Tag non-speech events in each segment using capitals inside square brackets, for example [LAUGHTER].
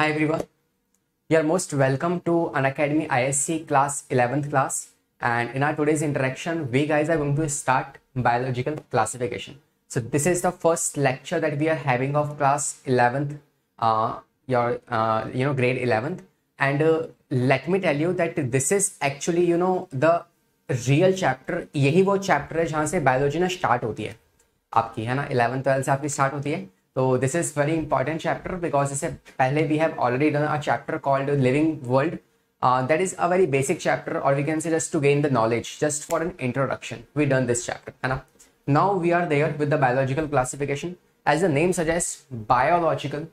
High everyone you are most welcome to Unacademy I S C class eleventh class and in our today's interaction we guys I want to start biological classification so this is the first lecture that we are having of class eleventh your you know grade eleventh and let me tell you that this is actually you know the real chapter यही वो chapter है जहाँ से biology ना start होती है आपकी है ना इलेवंथ ट्वेल्थ से आपकी स्टार्ट होती है तो this is very important chapter because इससे पहले we have already done a chapter called living world that is a very basic chapter और we can say just to gain the knowledge just for an introduction we done this chapter है ना now we are there with the biological classification as the name suggest biological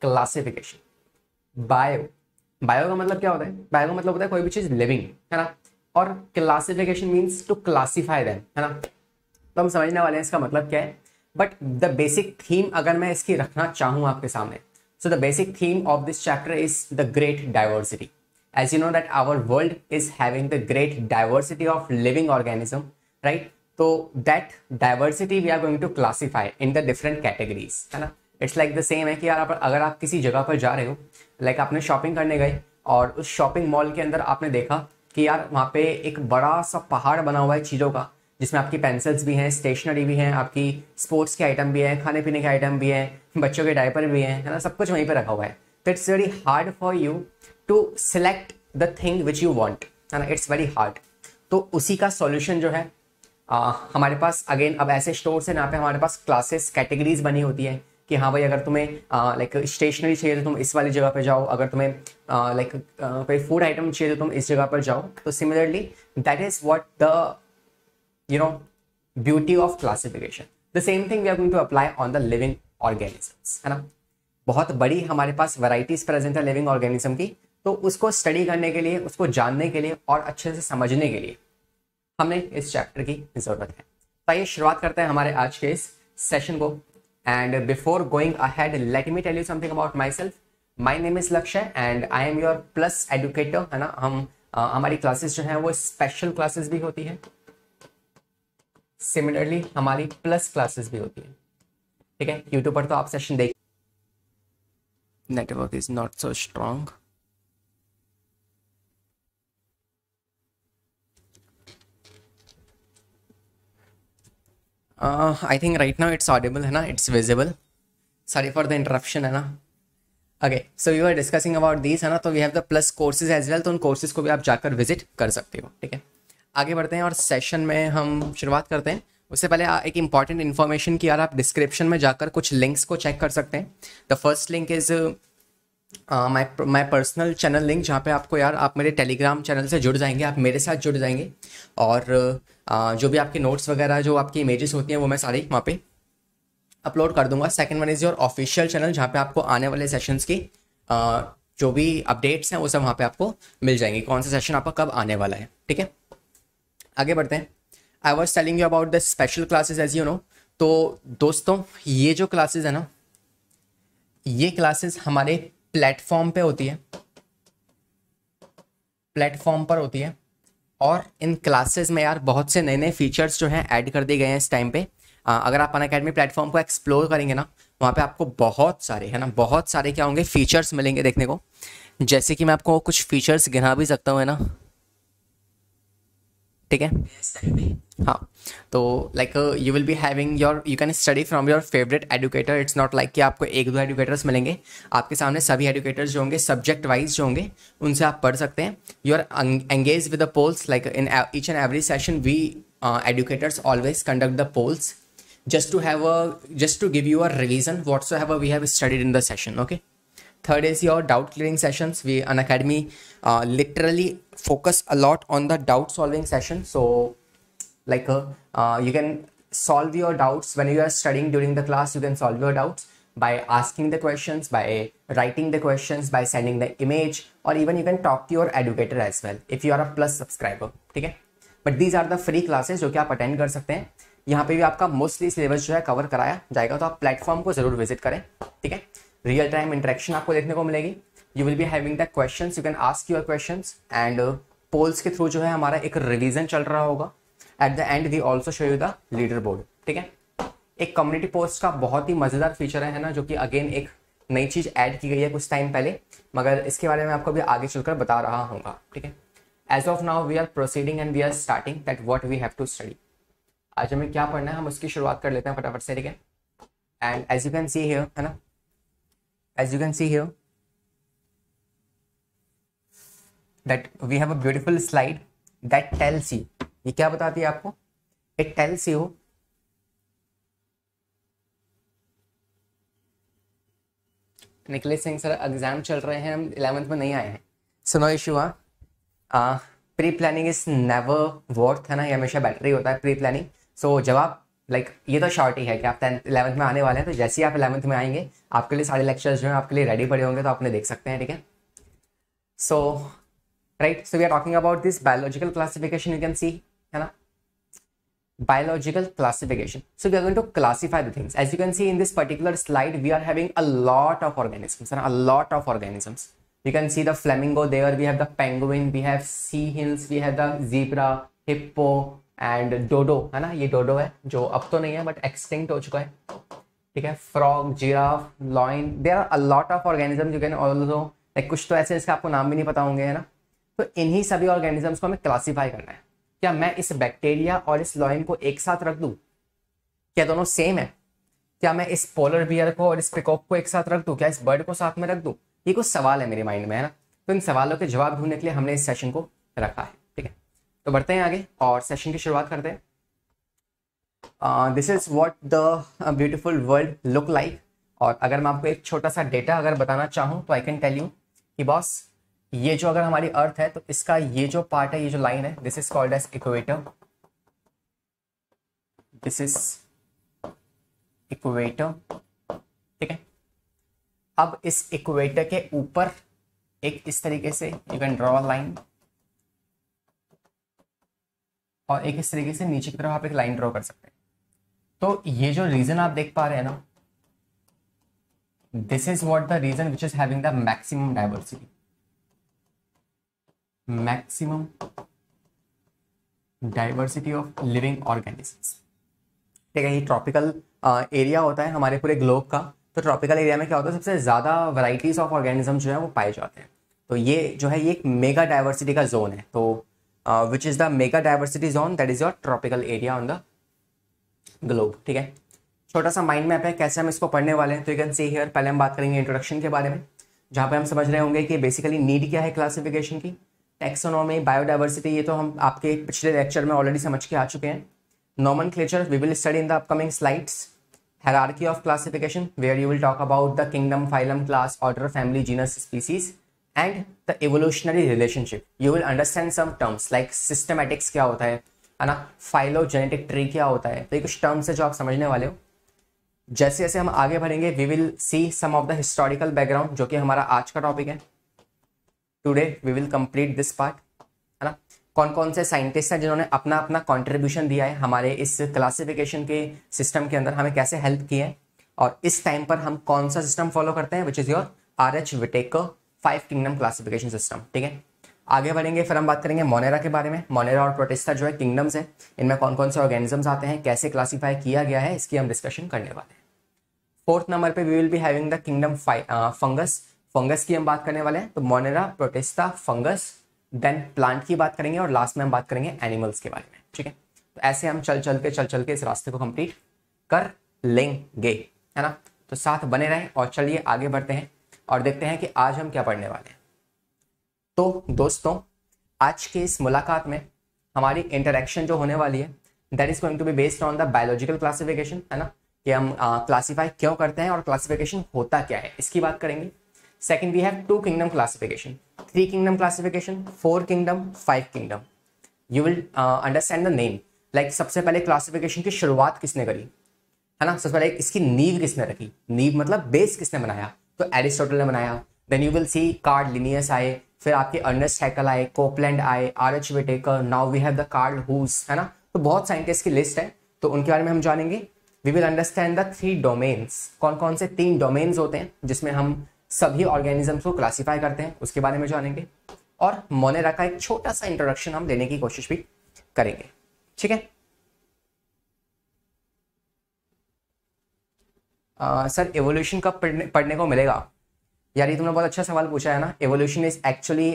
classification bio bio का मतलब क्या होता है bio का मतलब होता है कोई भी चीज लिविंग है ना और classification means to classify then है ना तो हम समझने वाले हैं इसका मतलब क्या है बट द बेसिक थीम अगर मैं इसकी रखना चाहूँ आपके सामने so the basic theme of this chapter is the great diversity as you know that our world is having the great diversity of living organism right तो that diversity we are going to classify in the different categories है ना it's like the same है कि यार आप अगर आप किसी जगह पर जा रहे हो लाइक like आपने शॉपिंग करने गए और उस शॉपिंग मॉल के अंदर आपने देखा कि यार वहाँ पे एक बड़ा सा पहाड़ बना हुआ है चीज़ों का जिसमें आपकी पेंसिल्स भी हैं स्टेशनरी भी हैं आपकी स्पोर्ट्स के आइटम भी हैं खाने पीने के आइटम भी हैं बच्चों के डायपर भी हैं है ना सब कुछ वहीं पर रखा हुआ है तो it's very hard for you to select the thing which you want है ना इट्स वेरी हार्ड तो उसी का सोल्यूशन जो है आ, हमारे पास अगेन अब ऐसे स्टोर हैं ना पे हमारे पास क्लासेस कैटेगरीज बनी होती है कि हाँ भाई अगर तुम्हें लाइक स्टेशनरी चाहिए तो तुम इस वाली जगह पर जाओ अगर तुम्हें लाइक कोई फूड आइटम चाहिए तो तुम इस जगह पर जाओ तो similarly that is what the you know, beauty of classification. The same thing we are going to apply on the living organisms, है ना? बहुत बड़ी हमारे पास वैरायटीज प्रेजेंट है लिविंग ऑर्गेनिज्म की तो उसको स्टडी करने के लिए उसको जानने के लिए और अच्छे से समझने के लिए हमें इस चैप्टर की ज़रूरत है तो आइए शुरुआत करते हैं हमारे आज के इस सेशन को and before going ahead let me tell you something about myself my name is Lakshya and I am your plus educator है ना हम आ, हमारी क्लासेस जो हैं वो स्पेशल क्लासेस भी होती है सिमिलरली हमारी प्लस क्लासेस भी होती है ठीक है यूट्यूब पर तो आप सेशन देख network is not so strong I think right now it's audible है ना it's visible sorry for the interruption है ना okay so you are discussing about these है ना तो we have the plus courses as well तो उन courses को भी आप जाकर विजिट कर सकते हो ठीक है आगे बढ़ते हैं और सेशन में हम शुरुआत करते हैं उससे पहले एक इंपॉर्टेंट इन्फॉर्मेशन की यार आप डिस्क्रिप्शन में जाकर कुछ लिंक्स को चेक कर सकते हैं the first link is my my personal channel link जहाँ पे आपको यार आप मेरे टेलीग्राम चैनल से जुड़ जाएंगे आप मेरे साथ जुड़ जाएंगे और uh, जो भी आपके नोट्स वगैरह जो आपकी इमेजेस होती हैं वो मैं सारी वहाँ पे अपलोड कर दूंगा second one is your official channel जहाँ पे आपको आने वाले सेशंस की uh, जो भी अपडेट्स हैं वो सब वहाँ पे आपको मिल जाएंगे कौन सा सेशन आपका कब आने वाला है ठीक है आगे बढ़ते हैं I was telling you about the special classes as you know तो दोस्तों ये जो क्लासेज है ना ये क्लासेस हमारे प्लेटफॉर्म पे होती है प्लेटफॉर्म पर होती है और इन क्लासेस में यार बहुत से नए नए फीचर्स जो हैं ऐड कर दिए गए हैं इस टाइम पे आ, अगर आप अन अकेडमी प्लेटफॉर्म को एक्सप्लोर करेंगे ना वहाँ पे आपको बहुत सारे है ना बहुत सारे क्या होंगे फीचर्स मिलेंगे देखने को जैसे कि मैं आपको कुछ फीचर्स गिना भी सकता हूँ है ना ठीक है हाँ तो like you will be having your you can study from your favourite educator it's not like कि आपको एक दो एडुकेटर्स मिलेंगे आपके सामने सभी एडुकेटर्स जो होंगे सब्जेक्ट वाइज जो होंगे उनसे आप पढ़ सकते हैं you are engage with the polls like in each and every session we educators always conduct the polls have a just to give you give you a have a we have studied in the session okay third is your doubt clearing session we Unacademy literally focus a lot on the doubt solving session so like you can solve your doubts when you are studying during the class you can solve your doubts by asking the question by writing the question by sending the image और even you can talk to your educator as well if you are a plus subscriber ठीक है but these are the free classes जो कि आप attend कर सकते हैं यहाँ पे भी आपका मोस्टली सिलेबस जो है कवर कराया जाएगा तो आप प्लेटफॉर्म को जरूर विजिट करें ठीक है रियल टाइम इंटरेक्शन आपको देखने को मिलेगी you will be having the question you can ask your question and polls के थ्रू जो है हमारा एक रिविजन चल रहा होगा at the end we also show you the leader board ठीक है एक कम्युनिटी पोस्ट का बहुत ही मज़ेदार फीचर है ना जो कि अगेन एक नई चीज़ ऐड की गई है कुछ टाइम पहले मगर इसके बारे में आपको भी आगे चलकर बता रहा हूँ ठीक है as of now we are proceeding and we are starting that what we have to study आज हमें क्या पढ़ना है हम उसकी शुरुआत कर लेते हैं फटाफट से ठीक है and as you can see here है ना as you can see here that we have a beautiful slide that tells you ये क्या बताती है आपको it tells you निकले सिंह सर एग्जाम चल रहे हैं हम इलेवेंथ में नहीं आए हैं so no issue pre planning is never worth है ना ये हमेशा बेटर ही होता है प्री प्लानिंग सो so, जब आप लाइक like, ये तो शॉर्ट ही है कि आप टेंथ इलेवंथ में आने वाले हैं तो जैसे ही आप इलेवंथ में आएंगे आपके लिए सारे लेक्चर्स जो हैं आपके लिए रेडी पड़े होंगे तो आपने देख सकते हैं ठीक है so right so we are talking about this biological classification you can see है ना biological classification so we are going to classify the things as you can see in this particular slide we are having a lot of organisms and a lot of organisms you can see the flamingo there we have the penguin we have sea hills we have the zebra hippo and dodo है ना ये डोडो है जो अब तो नहीं है but extinct हो चुका है ठीक है frog giraffe lion there are a lot of organism जो कैन ऑल्सो लाइक कुछ तो ऐसे इसका आपको नाम भी नहीं पता होंगे है ना तो इन्हीं सभी ऑर्गेनिजम्स को हमें क्लासीफाई करना है क्या मैं इस बैक्टीरिया और इस लॉइन को एक साथ रख दूँ क्या दोनों सेम है क्या मैं इस पोलर बियर को और इस पिकॉक को एक साथ रख दूँ क्या इस बर्ड को साथ में रख दूँ ये कुछ सवाल है मेरे माइंड में है ना तो इन सवालों के जवाब ढूंढने के लिए हमने इस सेशन को रखा है तो बढ़ते हैं आगे और सेशन की शुरुआत करते हैं this is what the beautiful world look like और अगर मैं आपको एक छोटा सा डेटा अगर बताना चाहूँ तो आई कैन टेल यू कि बॉस ये जो अगर हमारी अर्थ है तो इसका ये जो पार्ट है ये जो लाइन है this is called as equator this is equator ठीक है अब इस इक्वेटर के ऊपर एक इस तरीके से यू कैन ड्रॉ लाइन और एक इस तरीके से नीचे की तरफ आप एक लाइन ड्रॉ कर सकते हैं तो ये जो रीजन आप देख पा रहे हैं ना this is what the region which is having the maximum diversity maximum diversity of living organisms ठीक है ये ट्रॉपिकल एरिया होता है हमारे पूरे ग्लोब का तो ट्रॉपिकल एरिया में क्या होता है सबसे ज़्यादा वराइटीज ऑफ ऑर्गेनिज्म जो है वो पाए जाते हैं तो ये जो है ये एक मेगा डाइवर्सिटी का जोन है तो which is the mega diversity zone that is your tropical area on the globe ठीक है छोटा सा माइंड मैप है कैसे हम इसको पढ़ने वाले हैं तो यू कैन सी हियर पहले हम बात करेंगे इंट्रोडक्शन के बारे में जहां पे हम समझ रहे होंगे कि बेसिकली नीड क्या है क्लासिफिकेशन की टेक्सोनॉमी बायोडाइवर्सिटी ये तो हम आपके पिछले लेक्चर में ऑलरेडी समझ के आ चुके हैं nomenclature we will study in the upcoming slides hierarchy of classification where you will talk about the kingdom phylum class order family genus species and the evolutionary relationship you will understand some terms like systematics क्या होता है है ना phylogenetic tree क्या होता है तो ये कुछ टर्म्स है जो आप समझने वाले हो जैसे जैसे हम आगे बढ़ेंगे we will see some of the historical background जो कि हमारा आज का टॉपिक है today we will complete this part है ना कौन कौन से साइंटिस्ट हैं जिन्होंने अपना अपना कंट्रीब्यूशन दिया है हमारे इस क्लासिफिकेशन के सिस्टम के अंदर हमें कैसे हेल्प किए हैं और इस टाइम पर हम कौन सा सिस्टम फॉलो करते हैं which is your R H Whittaker five kingdom classification system ठीक है आगे बढ़ेंगे फिर हम बात करेंगे मोनेरा के बारे में मोनेरा और प्रोटेस्टा जो है किंगडम्स है इनमें कौन कौन से ऑर्गेनिजम्स आते हैं कैसे क्लासीफाई किया गया है इसकी हम डिस्कशन करने वाले हैं फोर्थ नंबर पे we will be having the kingdom fungus fungus की हम बात करने वाले हैं तो monera protista fungus then plant की बात करेंगे और लास्ट में हम बात करेंगे एनिमल्स के बारे में ठीक है तो ऐसे हम चल चल के चल चल के इस रास्ते को कंप्लीट कर लेंगे है ना तो साथ बने रहें और चलिए आगे बढ़ते हैं और देखते हैं कि आज हम क्या पढ़ने वाले हैं तो दोस्तों आज के इस मुलाकात में हमारी इंटरेक्शन जो होने वाली है that is going to be based on the biological classification है ना कि हम क्लासीफाई uh, क्यों करते हैं और क्लासिफिकेशन होता क्या है इसकी बात करेंगे second we have two kingdom classification three kingdom classification four kingdom five kingdom you will understand the name like सबसे पहले क्लासिफिकेशन की शुरुआत किसने करी है ना सबसे पहले इसकी नींव किसने रखी नींव मतलब बेस किसने बनाया तो एरिस्टोटल ने बनाया then you will see Carl Linnaeus आए फिर आपके अर्नेस्ट हैकल आए कोपलैंड आए R H Whittaker now we have the Carl Woese है ना तो बहुत साइंटिस्ट की लिस्ट है तो उनके बारे में हम जानेंगे we will understand the three domains कौन कौन से तीन डोमेन्स होते हैं जिसमें हम सभी ऑर्गेनिजम्स को क्लासीफाई करते हैं उसके बारे में जानेंगे और मोनेरा का एक छोटा सा इंट्रोडक्शन हम देने की कोशिश भी करेंगे ठीक है सर एवोल्यूशन कब पढ़ने, पढ़ने को मिलेगा यार ये तुमने बहुत अच्छा सवाल पूछा है ना एवोल्यूशन इज़ एक्चुअली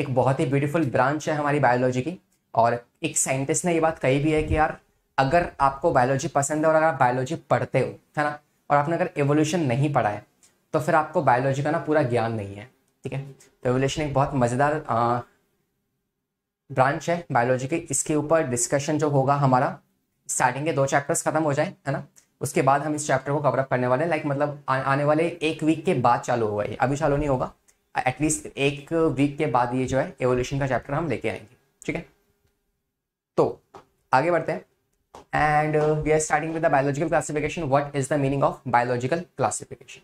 एक बहुत ही ब्यूटीफुल ब्रांच है हमारी बायोलॉजी की और एक साइंटिस्ट ने ये बात कही भी है कि यार अगर आपको बायोलॉजी पसंद है और अगर आप बायोलॉजी पढ़ते हो है ना और आपने अगर एवोल्यूशन नहीं पढ़ा है तो फिर आपको बायोलॉजी का ना पूरा ज्ञान नहीं है ठीक है तो एवोल्यूशन एक बहुत मज़ेदार ब्रांच है बायोलॉजी की इसके ऊपर डिस्कशन जो होगा हमारा स्टार्टिंग के दो चैप्टर्स खत्म हो जाए है ना उसके बाद हम इस चैप्टर को कवरअप करने वाले हैं लाइक मतलब आ, आने वाले एक वीक के बाद चालू होगा ये अभी चालू नहीं होगा एटलीस्ट एक वीक के बाद ये जो है एवोल्यूशन का चैप्टर हम लेके आएंगे ठीक है तो आगे बढ़ते हैं and we are starting with the biological classification what is the meaning of biological classification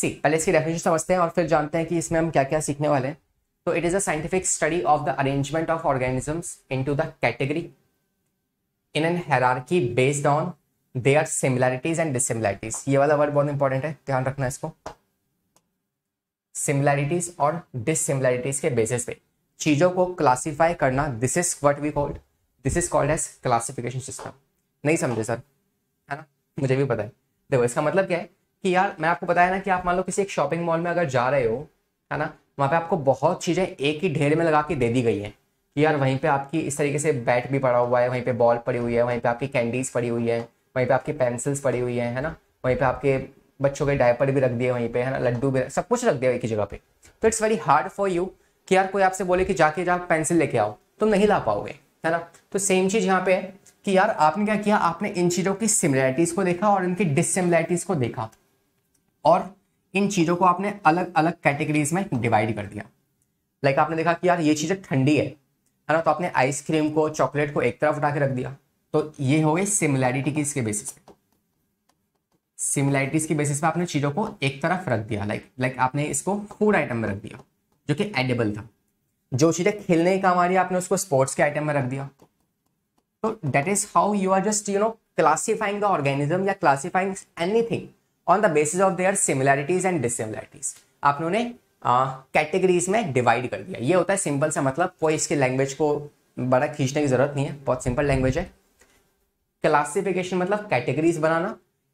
see पहले इसकी डेफिनेशन समझते हैं और फिर जानते हैं कि इसमें हम क्या क्या सीखने वाले हैं तो it is a scientific study of the arrangement of organisms into the category in an hierarchy based on their similarities and dissimilarities ये वाला वर्ड बहुत इंपॉर्टेंट है ध्यान रखना इसको सिमिलैरिटीज और डिसिमिलैरिटीज के बेसिस पे चीज़ों को क्लासीफाई करना this is what we called this is called as classification system नहीं समझे सर है ना मुझे भी पता है देखो इसका मतलब क्या है कि यार मैं आपको बताया ना कि आप मान लो किसी एक शॉपिंग मॉल में अगर जा रहे हो है ना वहाँ पे आपको बहुत चीज़ें एक ही ढेर में लगा के दे दी गई हैं कि यार वहीं पे आपकी इस तरीके से बैट भी पड़ा हुआ है वहीं पे बॉल पड़ी हुई है वहीं पे आपकी कैंडीज पड़ी हुई है वहीं पे आपकी पेंसिल्स पड़ी हुई हैं है ना वहीं पे आपके बच्चों के डायपर भी रख दिए वहीं पे है ना लड्डू भी सब कुछ रख दिया एक ही जगह पे तो it's very hard for you कि यार कोई आपसे बोले कि जाके जा पेंसिल लेके आओ तुम नहीं ला पाओगे है ना तो सेम चीज़ यहाँ पे है कि यार आपने क्या किया आपने इन चीज़ों की सिमिलैरिटीज़ को देखा और इनकी डिसिमिलैरिटीज़ को देखा और इन चीज़ों को आपने अलग अलग कैटेगरीज में डिवाइड कर दिया लाइक like आपने देखा कि यार ये चीज़ें ठंडी है है ना तो आपने आइसक्रीम को चॉकलेट को एक तरफ उठा के रख दिया तो ये हो गए सिमिलैरिटी की इसके बेसिस पे सिमिलैरिटीज के बेसिस पे आपने चीज़ों को एक तरफ रख दिया लाइक लाइक आपने इसको फूड आइटम में रख दिया जो कि एडेबल था जो चीज़ें खेलने का रही आपने उसको स्पोर्ट्स के आइटम में रख दिया तो that is how you are just you know classifying the organism या classifying anything on the basis of their similarities and dissimilarities आपने उन्हें कैटेगरीज में डिवाइड कर दिया ये होता है सिंपल सा मतलब कोई इसके लैंग्वेज को बड़ा खींचने की जरूरत नहीं है बहुत सिंपल लैंग्वेज है क्लासिफिकेशन मतलब कैटेगरीज बनाना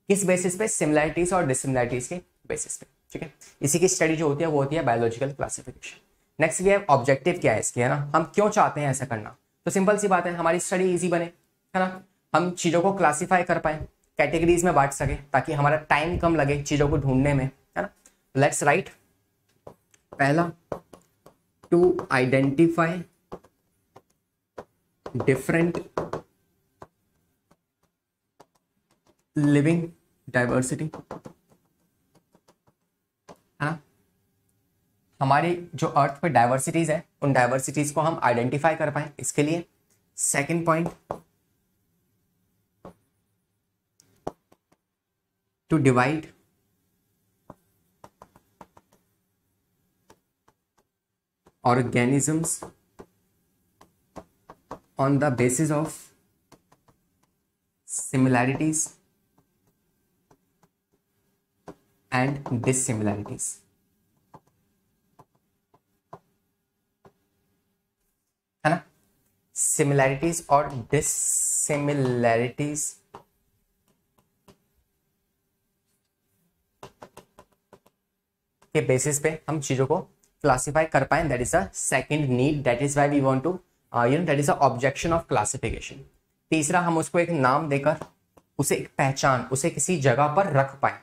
किस बेसिस पे सिमिलैरिटीज और डिसिमिलैरिटीज के बेसिस पे ठीक है इसी की स्टडी जो होती है वो होती है biological classification next we have objective क्या है इसकी है ना हम क्यों चाहते हैं ऐसा करना तो सिंपल सी बात है हमारी स्टडी ईजी बने है ना हम चीज़ों को क्लासीफाई कर पाए कैटेगरीज में बांट सके ताकि हमारा टाइम कम लगे चीज़ों को ढूंढने में है ना लेट्स राइट पहला to identify different living diversity है ना हमारी जो अर्थ पे डाइवर्सिटीज है उन डाइवर्सिटीज को हम आइडेंटिफाई कर पाए इसके लिए second point to divide organisms on the basis of similarities and dissimilarities. Similarities और डिसिमिलैरिटीज के बेसिस पे हम चीजों को क्लासिफाई कर पाए that is a second need that is why we want to you know that is a objection of classification तीसरा हम उसको एक नाम देकर उसे एक पहचान उसे किसी जगह पर रख पाए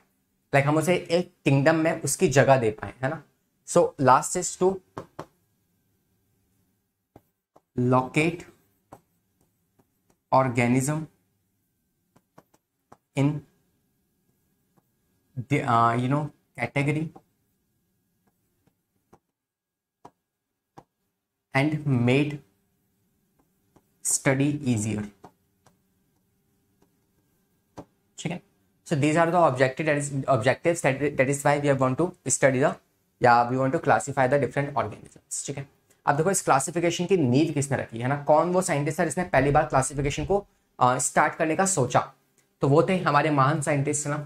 लाइक हम उसे एक किंगडम में उसकी जगह दे पाए है ना so last is to locate organism in you know category and made study easier ठीक है So these are the objective that is objectives that, that is why we are going to study the या we want to classify the different organisms ठीक है अब देखो इस classification की नींव किसने रखी है ना कौन वो साइंटिस्ट है जिसने पहली बार क्लासिफिकेशन को स्टार्ट uh, करने का सोचा तो वो थे हमारे महान साइंटिस्ट ना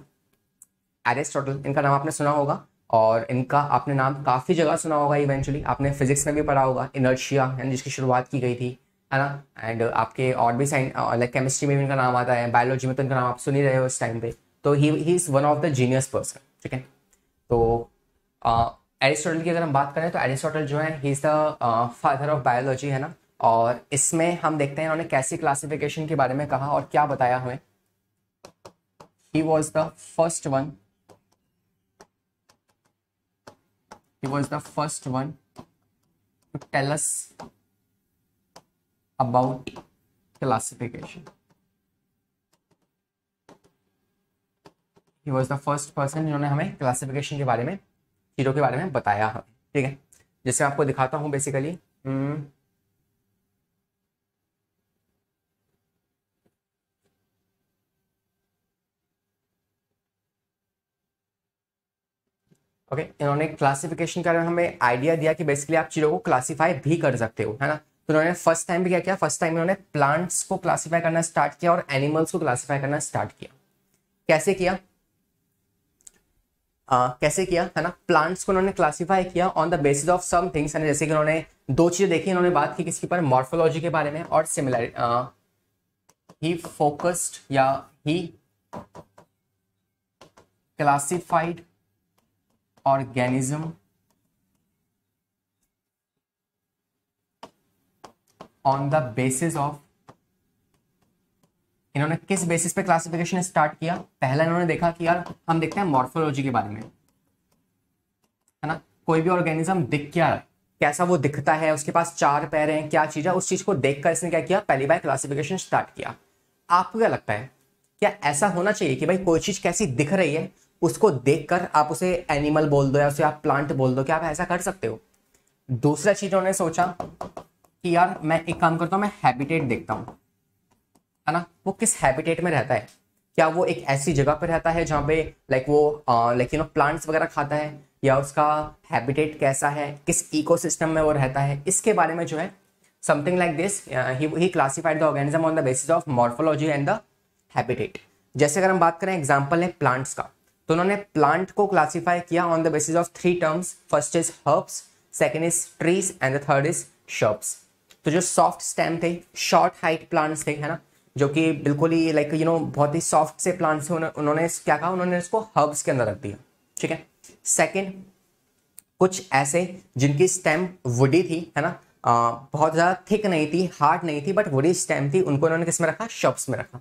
एरिस्टोटल इनका नाम आपने सुना होगा और इनका आपने नाम काफ़ी जगह सुना होगा इवेंचुअली आपने फिजिक्स में भी पढ़ा होगा इनर्शिया यानी जिसकी शुरुआत की गई थी है ना एंड आपके और भी साइंस लाइक केमिस्ट्री में भी इनका नाम आता है बायोलॉजी में तो इनका नाम आप सुन ही रहे हो इस टाइम पे तो he he is one of the genius person ठीक है तो एरिस्टोटल की अगर हम बात करें तो एरिस्टोटल जो है he is the father of biology है ना और इसमें हम देखते हैं उन्होंने कैसी क्लासिफिकेशन के बारे में कहा और क्या बताया हमें he was the first one he was the first one to tell us about classification he was the first person जिन्होंने हमें क्लासिफिकेशन के बारे में हीरो के बारे में बताया है ठीक है जैसे आपको दिखाता हूँ बेसिकली ओके हम्म। okay, इन्होंने क्लासिफिकेशन का हमें आइडिया दिया कि बेसिकली आप चीज़ों को क्लासीफाई भी कर सकते हो है ना तो इन्होंने फर्स्ट टाइम भी क्या किया फर्स्ट टाइम इन्होंने प्लांट्स को क्लासीफाई करना स्टार्ट किया और एनिमल्स को क्लासीफाई करना स्टार्ट किया कैसे किया कैसे किया है ना प्लांट्स को उन्होंने क्लासिफाई किया on the basis of some things है जैसे कि उन्होंने दो चीज़ें देखी उन्होंने बात की किसके ऊपर मॉर्फोलॉजी के बारे में और सिमिलर ही फोकस्ड या he classified organism on the basis of इन्होंने किस बेसिस पे क्लासिफिकेशन स्टार्ट किया पहला इन्होंने देखा कि यार हम देखते हैं मॉर्फोलॉजी के बारे में है ना कोई भी ऑर्गेनिज्म दिख क्या कैसा वो दिखता है उसके पास चार पैर हैं क्या चीज़ है उस चीज़ को देखकर इसने क्या किया पहली बार क्लासिफिकेशन स्टार्ट किया आपको क्या लगता है क्या ऐसा होना चाहिए कि भाई कोई चीज़ कैसी दिख रही है उसको देखकर आप उसे एनिमल बोल दो या उसे आप प्लांट बोल दो क्या आप ऐसा कर सकते हो दूसरा चीज़ उन्होंने सोचा कि यार मैं एक काम करता हूँ मैं हैबिटेट देखता हूँ है ना वो किस हैबिटेट में रहता है क्या वो एक ऐसी जगह पर रहता है जहाँ पे लाइक वो लाइक यू नो प्लांट्स वगैरह खाता है या उसका हैबिटेट कैसा है किस इकोसिस्टम में वो रहता है इसके बारे में जो है something like this he classified the organism on the basis of morphology and the habitat जैसे अगर हम बात करें एग्जाम्पल है प्लांट्स का तो उन्होंने प्लांट को क्लासीफाई किया on the basis of three terms first is herbs second is trees and the third is shrubs तो जो सॉफ्ट स्टेम थे शॉर्ट हाइट प्लांट्स थे है ना जो कि बिल्कुल ही लाइक यू नो बहुत ही सॉफ्ट से प्लांट्स हैं उन्होंने क्या कहा उन्होंने इसको हर्ब्स के अंदर रख दिया ठीक है सेकेंड कुछ ऐसे जिनकी स्टेम वुडी थी है ना आ, बहुत ज़्यादा थिक नहीं थी हार्ड नहीं थी बट वुडी स्टेम थी उनको उन्होंने किस में रखा शब्स में रखा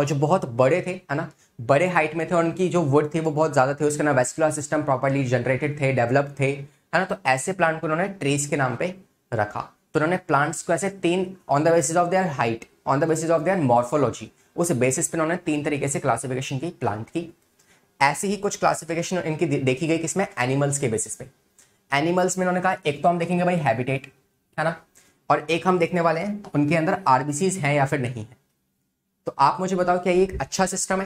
और जो बहुत बड़े थे है ना बड़े हाइट में थे और उनकी जो वुड थी वो बहुत ज़्यादा थी उसके ना वेस्कुलर सिस्टम प्रॉपरली जनरेटेड थे डेवलप थे है ना तो ऐसे प्लांट को उन्होंने ट्रीज के नाम पर रखा तो उन्होंने प्लांट्स को ऐसे तीन on the basis of their height on the basis of their morphology उस बेसिस पर उन्होंने तीन तरीके से क्लासिफिकेशन की प्लांट की ऐसी ही कुछ क्लासिफिकेशन इनकी देखी गई किसमें एनिमल्स के बेसिस पे एनिमल्स में उन्होंने कहा एक तो हम देखेंगे भाई हैबिटेट है ना और एक हम देखने वाले हैं उनके अंदर आरबीसीज हैं या फिर नहीं है तो आप मुझे बताओ क्या ये एक अच्छा सिस्टम है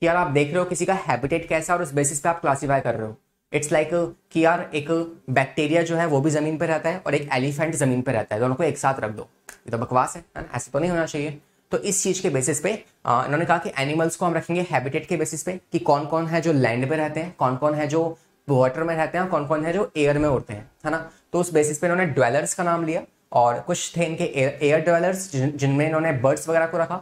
कि यार आप देख रहे हो किसी का हैबिटेट कैसा और उस बेसिस पे आप क्लासीफाई कर रहे हो इट्स लाइक कि यार एक बैक्टीरिया जो है वो भी ज़मीन पर रहता है और एक एलिफेंट ज़मीन पर रहता है दोनों को एक साथ रख दो ये तो बकवास है ऐसे तो नहीं होना चाहिए तो इस चीज़ के बेसिस पे इन्होंने कहा कि एनिमल्स को हम रखेंगे हैबिटेट के बेसिस पे कि कौन कौन है जो लैंड पे रहते हैं कौन कौन है जो वाटर में रहते हैं और कौन कौन है जो एयर में उड़ते हैं है ना तो उस बेसिस पे इन्होंने ड्वेलर्स का नाम लिया और कुछ थे इनके एयर ड्वेलर्स जिनमें इन्होंने बर्ड्स वगैरह को रखा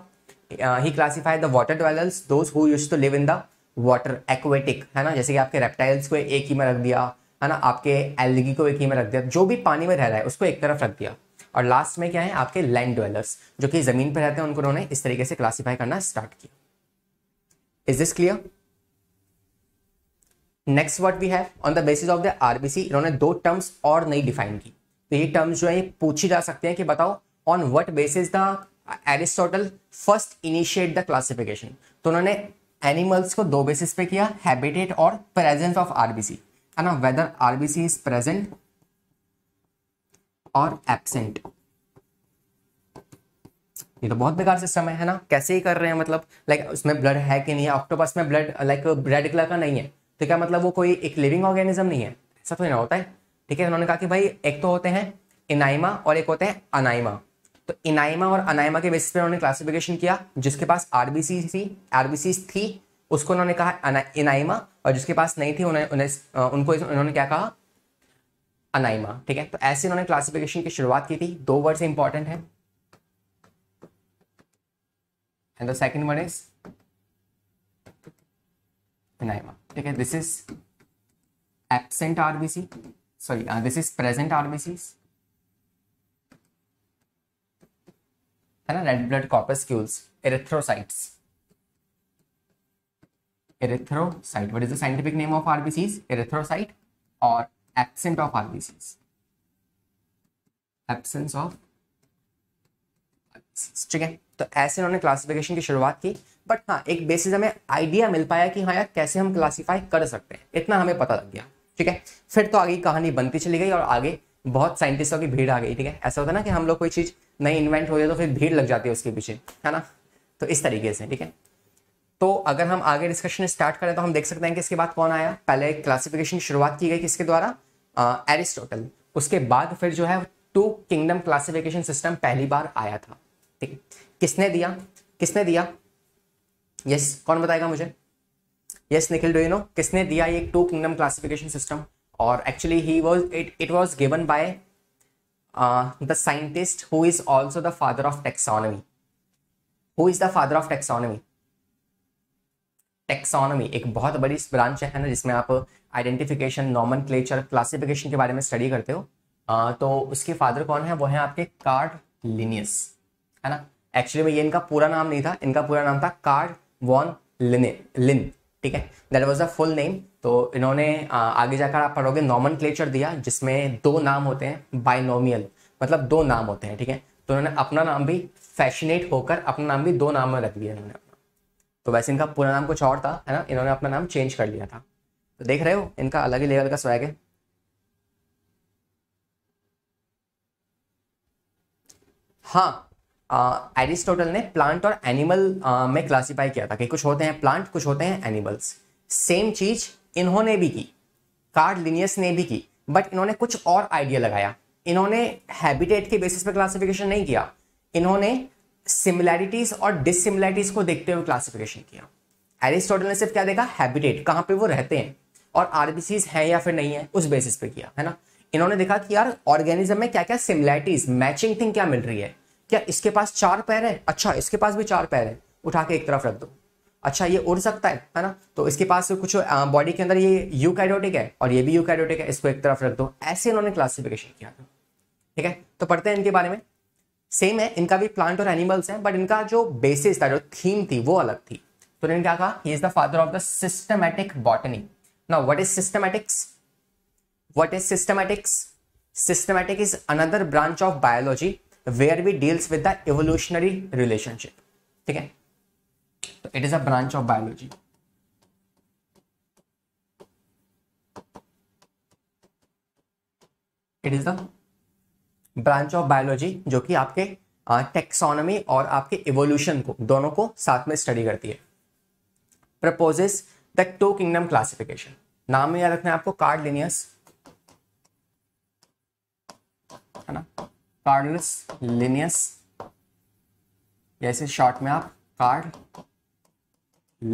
he classified the water dwellers those who use to live in the water aquatic है ना जैसे कि आपके रेप्टाइल्स को एक ही में रख दिया है ना आपके एलगी को एक ही में रख दिया जो भी पानी में रह रहा है उसको एक तरफ रख दिया और लास्ट में क्या है आपके लैंड ड्वेलर्स जो कि जमीन पर रहते हैं उनको उन्होंने इस तरीके से क्लासीफाई करना स्टार्ट किया is this clear next word we have on the basis of the RBC इन्होंने दो टर्म्स और नई डिफाइन की तो ये टर्म्स जो है पूछी जा सकते हैं कि बताओ on what basis the Aristotle first initiate the classification तो उन्होंने एनिमल्स को दो बेसिस पे किया हैबिटेट और प्रेजेंस ऑफ आरबीसी है ना वेदर आरबीसी इज प्रेजेंट और एबसेंट ये तो बहुत बेकार सिस्टम है है ना कैसे ही कर रहे हैं मतलब लाइक उसमें ब्लड है कि नहीं है ऑक्टोपस में ब्लड लाइक रेड कलर का नहीं है तो क्या मतलब वो कोई एक लिविंग ऑर्गेनिज्म नहीं है ऐसा तो नहीं होता है ठीक है उन्होंने कहा कि भाई एक तो होते हैं इनाइमा और एक होते हैं अनाइमा तो इनाइमा और अनाइमा के बेसिस पर उन्होंने क्लासिफिकेशन किया जिसके पास आरबीसी थी आरबीसी थी उसको उन्होंने कहा इनाइमा और जिसके पास नहीं थी उन्होंने उनको उन्होंने क्या कहा अनाइमा ठीक है तो ऐसे उन्होंने क्लासिफिकेशन की शुरुआत की थी दो वर्ड इंपॉर्टेंट है and the second word is enaima ठीक है this is absent RBC sorry this is present RBC है ना red blood corpuscles erythrocytes erythrocyte what is the scientific name of RBCs erythrocyte और absent of RBCs absence of ठीक है तो ऐसे उन्होंने क्लासिफिकेशन की शुरुआत की बट हाँ एक बेसिस हमें आइडिया मिल पाया कि हाँ यार कैसे हम क्लासिफाई कर सकते हैं इतना हमें पता लग गया ठीक है फिर तो आगे कहानी बनती चली गई और आगे बहुत साइंटिस्टों की भीड़ आ गई ठीक है ऐसा होता है ना कि हम लोग कोई चीज़ नई इन्वेंट हो जाए तो फिर भीड़ लग जाती है उसके पीछे है ना तो इस तरीके से ठीक है तो अगर हम आगे डिस्कशन स्टार्ट करें तो हम देख सकते हैं कि इसके बाद कौन आया पहले क्लासिफिकेशन शुरुआत की गई किसके द्वारा एरिस्टोटल उसके बाद फिर जो है टू किंगडम क्लासिफिकेशन सिस्टम पहली बार आया था ठीक है किसने दिया किसने दिया यस yes, कौन बताएगा मुझे yes Nikhil do you know किसने दिया ये टू किंगडम क्लासिफिकेशन सिस्टम और actually he was it it was given by uh, the scientist who is also the father of taxonomy. Who is the father of taxonomy? Taxonomy एक बहुत बड़ी branch है ना जिसमें आप आइडेंटिफिकेशन नॉमन क्लेचर क्लासिफिकेशन के बारे में स्टडी करते हो uh, तो उसके फादर कौन है वो है आपके कार्ड लिनियस है ना एक्चुअली में ये इनका पूरा नाम नहीं था इनका पूरा नाम था कार्ड वॉन लिने लिन ठीक है that was the full name तो इन्होंने आगे जाकर आप पढ़ोगे नॉमन क्लेचर दिया जिसमें दो नाम होते हैं बाइनोमियल मतलब दो नाम होते हैं ठीक है तो उन्होंने अपना नाम भी फैशनेट होकर अपना नाम भी दो नाम में रख दिया इन्होंने तो वैसे इनका पूरा नाम कुछ और था है ना इन्होंने अपना नाम चेंज कर लिया था तो देख रहे हो इनका अलग ही लेवल का स्वैग है हाँ एरिस्टोटल ने प्लांट और एनिमल में क्लासीफाई किया था कि कुछ होते हैं प्लांट कुछ होते हैं एनिमल्स सेम चीज इन्होंने भी की कार्ड लिनियस ने भी की बट इन्होंने कुछ और आइडिया लगाया इन्होंने हैबिटेट के बेसिस पे क्लासिफिकेशन नहीं किया इन्होंने सिमिलैरिटीज और डिसिमिलैरिटीज को देखते हुए क्लासिफिकेशन किया एरिस्टोटल ने सिर्फ क्या देखा हैबिटेट कहाँ पे वो रहते हैं और आरबीसीज हैं या फिर नहीं है उस बेसिस पे किया है ना इन्होंने देखा कि यार ऑर्गेनिज्म में क्या क्या सिमिलैरिटीज मैचिंग थिंग क्या मिल रही है क्या इसके पास चार पैर है अच्छा इसके पास भी चार पैर है उठा के एक तरफ रख दो अच्छा ये उड़ सकता है है ना तो इसके पास कुछ बॉडी के अंदर ये यू कैडोटिक है और ये भी यू कैडोटिक है इसको एक तरफ रख दो ऐसे इन्होंने क्लासिफिकेशन किया था ठीक है तो पढ़ते हैं इनके बारे में सेम है इनका भी प्लांट और एनिमल्स हैं बट इनका जो बेसिस था जो थीम थी वो अलग थी तो इन्होंने क्या कहा he is the father of the systematic botany ना what is systematics what is systematics systematic is another branch of biology where we deals with the evolutionary relationship ठीक है तो it is a branch of biology it is the branch of biology जो कि आपके taxonomy और आपके evolution को दोनों को साथ में स्टडी करती है proposes the two kingdom classification नाम याद रखना है आपको कार्ड लिनियस है ना कार्डलेस लिनियस या इसे शॉर्ट में आप कार्ड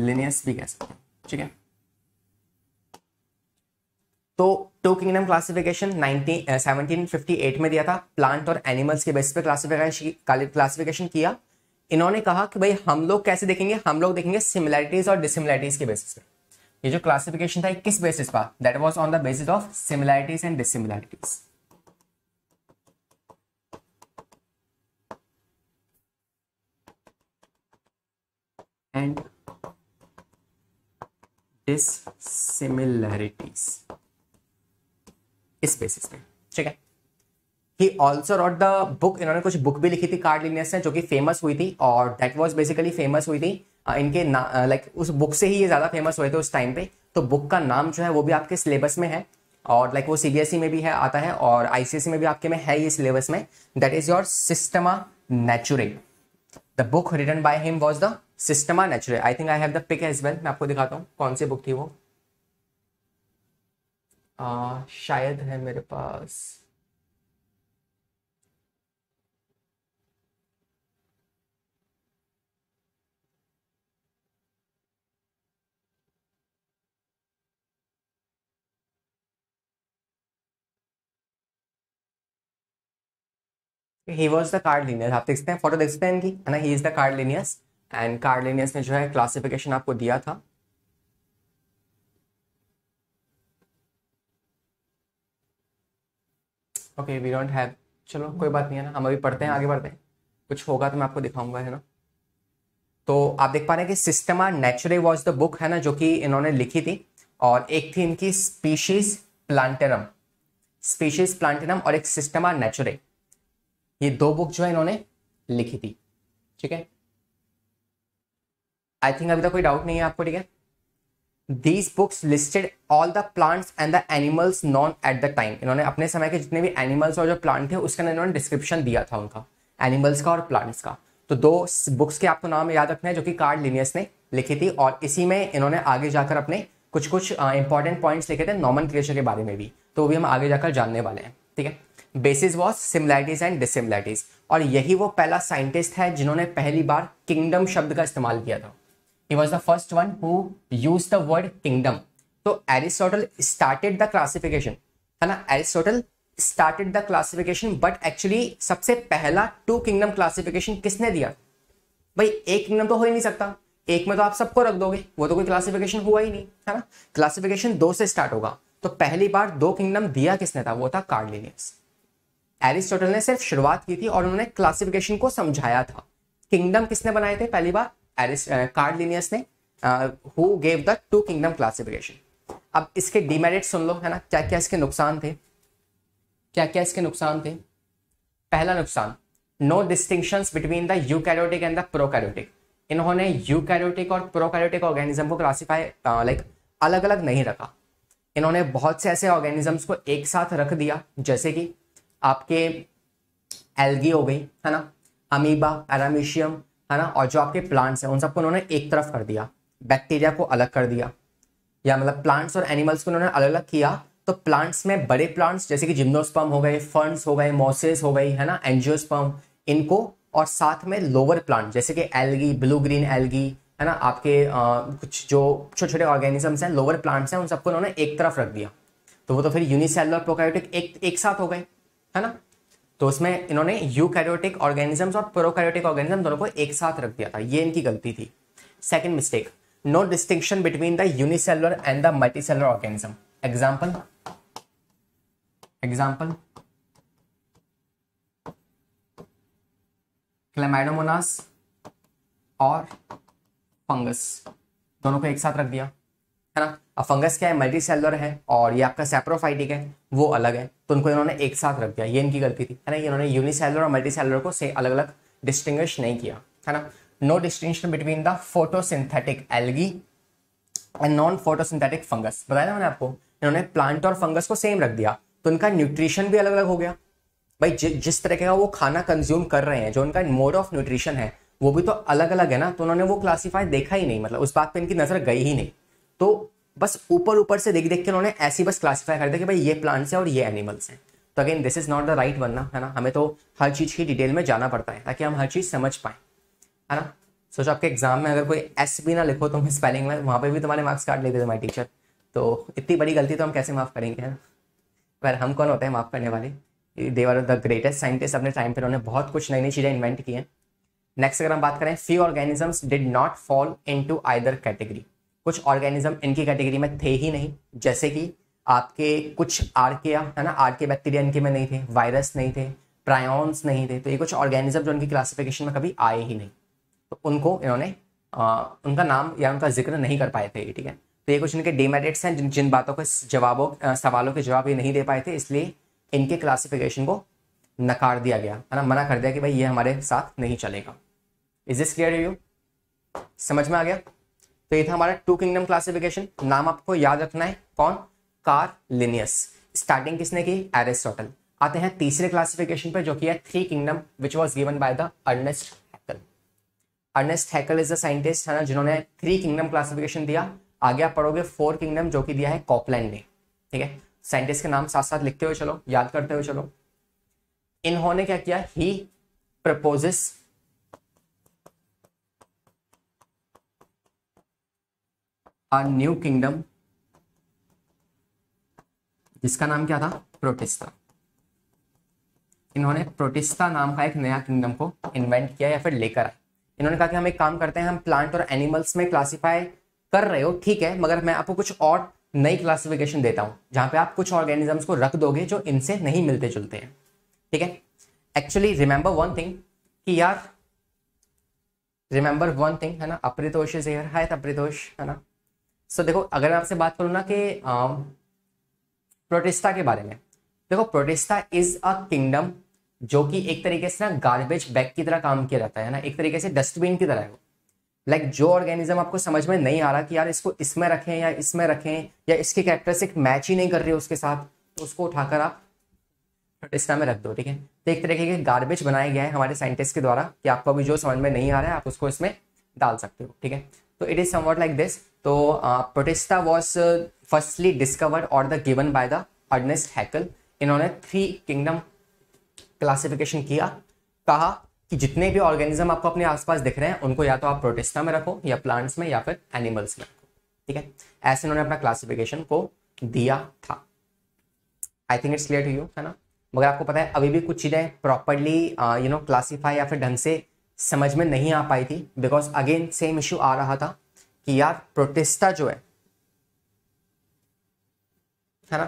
लिनियस भी कह सकते हैं ठीक है तो टू किंगडम क्लासिफिकेशन 1758 में दिया था प्लांट और एनिमल्स के बेस पे क्लासिफिकेशन किया इन्होंने कहा कि भाई हम लोग कैसे देखेंगे हम लोग देखेंगे सिमिलैरिटीज और डिसिमिलैरिटीज के बेसिस पे ये जो क्लासिफिकेशन था किस बेसिस पर that was on the basis of similarities and dissimilarities and dissimilarities इस बेसिस पे ठीक है he also wrote the book इन्होंने कुछ बुक भी लिखी थी कार्ड लिनियस ने जो कि फेमस हुई थी और दैट वॉज बेसिकली फेमस हुई थी इनके लाइक उस बुक से ही ये ज़्यादा फेमस हुए थे उस टाइम पे तो बुक का नाम जो है वो भी आपके सिलेबस में है और लाइक वो सीबीएसई e में भी है आता है और आईसीएसई e में भी आपके में है ये सिलेबस में that is your Systema Naturae the book written by him was the Systema Naturae I think I have the pic as well मैं आपको दिखाता हूँ कौन सी बुक थी वो आ, शायद है मेरे पास he was the Carl Linnaeus आप देखते हैं फोटो देख सकते हैं इनकी है ना he is the Carl Linnaeus and Carl Linnaeus ने जो है क्लासिफिकेशन आपको दिया था ओके वी डोंट हैव चलो कोई बात नहीं है ना हम अभी पढ़ते हैं आगे बढ़ते हैं कुछ होगा तो मैं आपको दिखाऊंगा है ना तो आप देख पा रहे हैं कि Systema Naturae was the book है ना जो कि इन्होंने लिखी थी और एक थी इनकी स्पीशीज प्लांटेरम स्पीशीज प्लांटेरम और एक सिस्टमा नेचुरे ये दो बुक जो है इन्होंने लिखी थी ठीक है आई थिंक अभी तक कोई डाउट नहीं है आपको ठीक है these books listed all the plants and the animals known at the time इन्होंने अपने समय के जितने भी एनिमल्स और जो प्लांट थे उसका इन्होंने डिस्क्रिप्शन दिया था उनका एनिमल्स का और प्लांट्स का तो दो बुक्स के आपको नाम याद रखना है जो कि कार्ड लिनियस ने लिखी थी और इसी में इन्होंने आगे जाकर अपने कुछ कुछ इंपॉर्टेंट पॉइंट्स लिखे थे नॉमन क्रिएशन के बारे में भी तो भी हम आगे जाकर जानने वाले हैं ठीक है basis was similarities and dissimilarities और यही वो पहला साइंटिस्ट है जिन्होंने पहली बार किंगडम शब्द का इस्तेमाल किया था he was the first one who used the word kingdom so aristotle started the classification है ना aristotle started the classification but actually सबसे पहला two kingdom classification किसने दिया भाई एक किंगडम तो हो ही नहीं सकता एक में तो आप सबको रख दोगे वो तो कोई क्लासिफिकेशन हुआ ही नहीं है ना क्लासिफिकेशन दो से स्टार्ट होगा तो पहली बार दो किंगडम दिया किसने था वो था कार्डिनियस एरिस्टोटल ने सिर्फ शुरुआत की थी और उन्होंने क्लासिफिकेशन को समझाया था किंगडम किसने बनाए थे पहली बार कार्ड लिनियस uh, ने who gave the two kingdom classification अब इसके डिमेरिट सुन लो है ना क्या क्या इसके नुकसान थे क्या क्या इसके नुकसान थे पहला नुकसान no distinction between the karyotic and the karyotic इन्होंने कैरोटिक और कैरोटिक ऑर्गेनिज्म को क्लासीफाई लाइक अलग अलग नहीं रखा इन्होंने बहुत से ऐसे ऑर्गेनिजम्स को एक साथ रख दिया जैसे कि आपके एल्गी हो गई है ना अमीबा एरामिशियम है ना और जो आपके प्लांट्स हैं उन सबको उन्होंने एक तरफ कर दिया बैक्टीरिया को अलग कर दिया या मतलब प्लांट्स और एनिमल्स को उन्होंने अलग अलग किया तो प्लांट्स में बड़े प्लांट्स जैसे कि जिम्नोस्पम हो गए फंड्स हो गए मोसेस हो गई है ना एनजियोस्पम इनको और साथ में लोअर प्लांट जैसे कि एलगी ब्लू ग्रीन एलगी है ना आपके आ, कुछ जो छोटे छोटे ऑर्गेनिजम्स हैं लोअर प्लांट्स हैं उन सबको उन्होंने एक तरफ रख दिया तो वो तो फिर यूनिसेलर प्रोकायोटिक एक एक साथ हो गए है ना तो उसमें इन्होंने यूकैरियोटिक ऑर्गेनिजम्स और प्रोकैरियोटिक ऑर्गेनिज्म दोनों को एक साथ रख दिया था ये इनकी गलती थी second mistake no distinction between the unicellular and the multicellular organism example example chlamydomonas और फंगस दोनों को एक साथ रख दिया है ना अब फंगस क्या है मल्टी सेलर है और ये आपका सेप्रोफाइटिक है वो अलग है तो उनको इन्होंने एक साथ रख दिया ये इनकी गलती थी है ना इन्होंने यूनिसेलुलर और मल्टीसेलुलर को से अलग अलग डिस्टिंग्विश नहीं किया है ना no distinction between the photosynthetic algae and non photosynthetic fungus बताया ना मैंने आपको इन्होंने प्लांट और फंगस को सेम रख दिया तो उनका न्यूट्रिशन भी अलग अलग हो गया भाई जि, जिस तरीके का वो खाना कंज्यूम कर रहे हैं जो उनका मोड ऑफ न्यूट्रिशन है वो भी तो अलग अलग है ना तो उन्होंने वो क्लासीफाई देखा ही नहीं मतलब उस बात पर इनकी नज़र गई ही नहीं तो बस ऊपर ऊपर से देख देख के उन्होंने ऐसी बस क्लासीफाई कर दिया कि भाई ये प्लांट्स हैं और ये एनिमल्स हैं तो again this is not the right one ना है ना हमें तो हर चीज़ की डिटेल में जाना पड़ता है ताकि हम हर चीज़ समझ पाएँ है ना सोचो आपके एग्जाम में अगर कोई एस भी ना लिखो तुम तो स्पेलिंग में वहाँ पर भी तुम्हारे मार्क्स काट लेते तुम्हारे टीचर तो इतनी बड़ी गलती तो हम कैसे माफ़ करेंगे है पर हम कौन होते हैं माफ़ करने वाले they are the greatest scientist अपने टाइम पर उन्होंने बहुत कुछ नई नई चीज़ें इन्वेंट की हैं नेक्स्ट अगर हम बात करें few organisms did not fall in to either category कुछ ऑर्गेनिज्म इनकी कैटेगरी में थे ही नहीं जैसे कि आपके कुछ आर्किया है ना आर्के बैक्टीरिया इनके में नहीं थे वायरस नहीं थे प्रायोन्स नहीं थे तो ये कुछ ऑर्गेनिज्म जो उनकी क्लासिफिकेशन में कभी आए ही नहीं तो उनको इन्होंने आ, उनका नाम या उनका जिक्र नहीं कर पाए थे ठीक है तो ये कुछ इनके डिमेरिट्स हैं जिन जिन बातों के जवाबों सवालों के जवाब ये नहीं दे पाए थे इसलिए इनके क्लासिफिकेशन को नकार दिया गया है ना मना कर दिया कि भाई ये हमारे साथ नहीं चलेगा इज दिस क्लियर यू समझ में आ गया तो ये था हमारा टू किंगडम क्लासिफिकेशन नाम आपको याद रखना है कौन कार लिनियस स्टार्टिंग किसने की एरिस्टोटल आते हैं तीसरे क्लासिफिकेशन पर जो कि है three kingdom which was given by the Ernest Haeckel Ernest Haeckel is the scientist है ना जिन्होंने थ्री किंगडम क्लासिफिकेशन दिया आगे आप पढ़ोगे फोर किंगडम जो कि दिया है कॉपलैंड ने ठीक है साइंटिस्ट के नाम साथ साथ लिखते हुए चलो याद करते हुए चलो इन्होंने क्या किया he proposes a new kingdom जिसका नाम क्या था प्रोटिस्ता इन्होंने प्रोटिस्ता नाम का एक नया किंगडम को इन्वेंट किया या फिर लेकर आया इन्होंने कहा कि हम एक काम करते हैं हम प्लांट और एनिमल्स में क्लासिफाई कर रहे हो ठीक है मगर मैं आपको कुछ और नई क्लासिफिकेशन देता हूं जहां पे आप कुछ ऑर्गेनिजम्स को रख दोगे जो इनसे नहीं मिलते जुलते हैं ठीक है एक्चुअली रिमेंबर वन थिंग कि यार रिमेंबर वन थिंग है ना अप्रितोष इज हेयर हाय अप्रितोष है ना सो देखो अगर मैं आपसे बात करूँ ना कि प्रोटेस्टा um, के बारे में देखो प्रोटेस्टा इज अ किंगडम जो कि एक तरीके से ना गार्बेज बैग की तरह काम किया जाता है ना एक तरीके से डस्टबिन की तरह है वो लाइक जो ऑर्गेनिज्म आपको समझ में नहीं आ रहा कि यार इसको इसमें रखें या इसमें रखें या कैरेक्टर कैरेक्टरिस्टिक मैच ही नहीं कर रही है उसके साथ तो उसको उठाकर आप प्रोटेस्टा में रख दो ठीक है तो एक तरीके के गार्बेज बनाया गया है हमारे साइंटिस्ट के द्वारा कि आपको अभी जो समझ में नहीं आ रहा है आप उसको इसमें डाल सकते हो ठीक है तो it is somewhat like this तो प्रोटेस्टा वॉज फर्स्टली डिस्कवर्ड और the given by the Ernest Haeckel इन्होंने थ्री किंगडम क्लासिफिकेशन किया कहा कि जितने भी ऑर्गेनिज्म आपको अपने आसपास दिख रहे हैं उनको या तो आप प्रोटेस्टा में रखो या प्लांट्स में या फिर एनिमल्स में रखो ठीक है ऐसे उन्होंने अपना क्लासिफिकेशन को दिया था I think it's clear to you है ना मगर आपको पता है अभी भी कुछ चीज़ें प्रॉपरली यू नो क्लासीफाई या फिर ढंग से समझ में नहीं आ पाई थी बिकॉज अगेन सेम इशू आ रहा था कि यार प्रोटेस्टा जो है है ना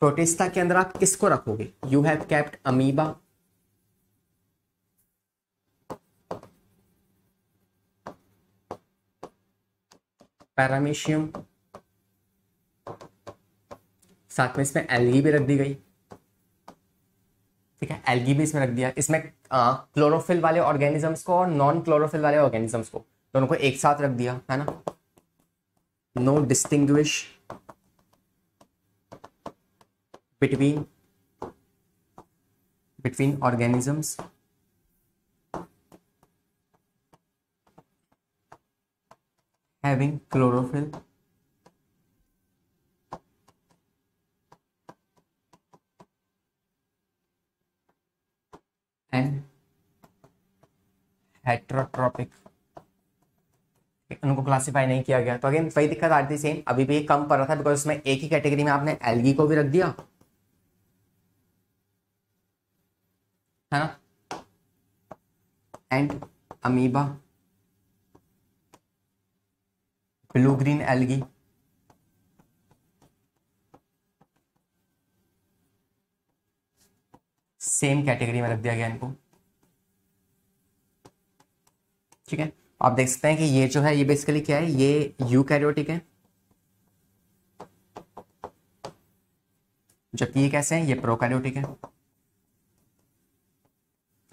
प्रोटेस्टा के अंदर आप किसको रखोगे you have kept amoeba paramecium साथ में इसमें एलगी भी रख दी गई ठीक है एलगी भी इसमें रख दिया इसमें क्लोरोफिल हाँ, वाले ऑर्गेनिजम्स को और नॉन क्लोरोफिल वाले ऑर्गेनिजम्स को दोनों तो को एक साथ रख दिया है ना no distinguish between between organisms having chlorophyll and heterotropic उनको क्लासीफाई नहीं किया गया तो अगेन वही दिक्कत आ रही थी सेम अभी भी कम पड़ रहा था बिकॉज उसमें एक ही कैटेगरी में आपने एलगी को भी रख दिया है ना and amoeba blue green algae same category में रख दिया गया इनको ठीक है आप देख सकते हैं कि ये जो है ये बेसिकली क्या है ये यू कैरियोटिक है जबकि ये कैसे हैं ये प्रोकैरियोटिक है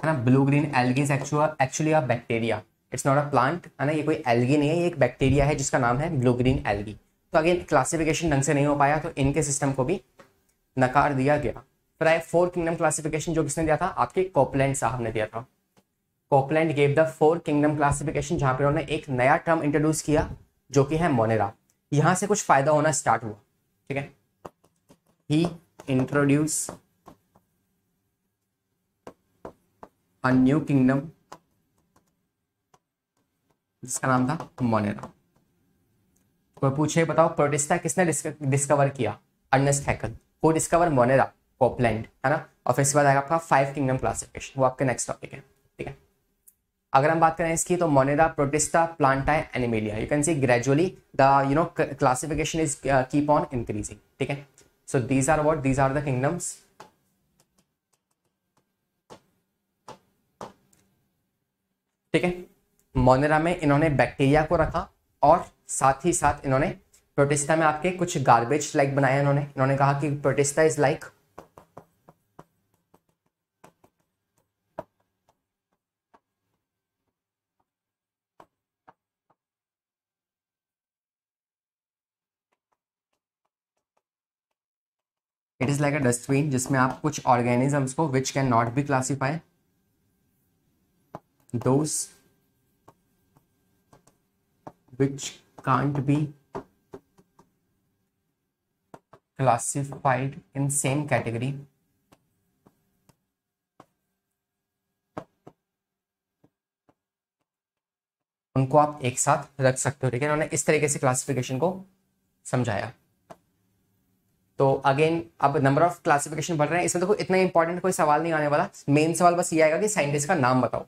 है ना blue green algae actually a bacteria it's not a plant है ना ये कोई एल्गी नहीं है ये एक बैक्टीरिया है जिसका नाम है ब्लू ग्रीन एल्गी तो अगेन क्लासिफिकेशन ढंग से नहीं हो पाया तो इनके सिस्टम को भी नकार दिया गया फिर आए फोर किंगडम क्लासिफिकेशन जो किसने दिया था आपके कोपलैंड साहब ने दिया था Copeland gave the four kingdom classification जहां पर उन्होंने एक नया टर्म इंट्रोड्यूस किया जो कि है मोनेरा यहां से कुछ फायदा होना स्टार्ट हुआ ठीक है he introduce a new kingdom जिसका नाम था मोनेरा कोई पूछे बताओ प्रोटिस्टा किसने डिस्कवर किया अर्नेस्ट हैकल को डिस्कवर मोनेरा कॉपलैंड है ना और फिर इसके बाद आएगा आपका फाइव किंगडम क्लासिफिकेशन वो आपके नेक्स्ट टॉपिक है अगर हम बात करें इसकी तो Monera Protista Plantae Animalia you can see gradually the you know classification is keep on increasing ठीक है so these are what these are the kingdoms ठीक है मोनेरा में इन्होंने बैक्टीरिया को रखा और साथ ही साथ इन्होंने प्रोटिस्टा में आपके कुछ गार्बेज लाइक बनाया इन्होंने इन्होंने कहा कि Protista is like it is like a dustbin जिसमें आप कुछ ऑर्गेनिजम्स को which can not be classify though which can't be classified in same category उनको आप एक साथ रख सकते हो ठीक है उन्होंने इस तरीके से क्लासिफिकेशन को समझाया तो अगेन अब नंबर ऑफ क्लासिफिकेशन बढ़ रहे हैं इसमें देखो तो इतना इंपॉर्टेंट कोई सवाल नहीं आने वाला मेन सवाल बस ये आएगा कि साइंटिस्ट का नाम बताओ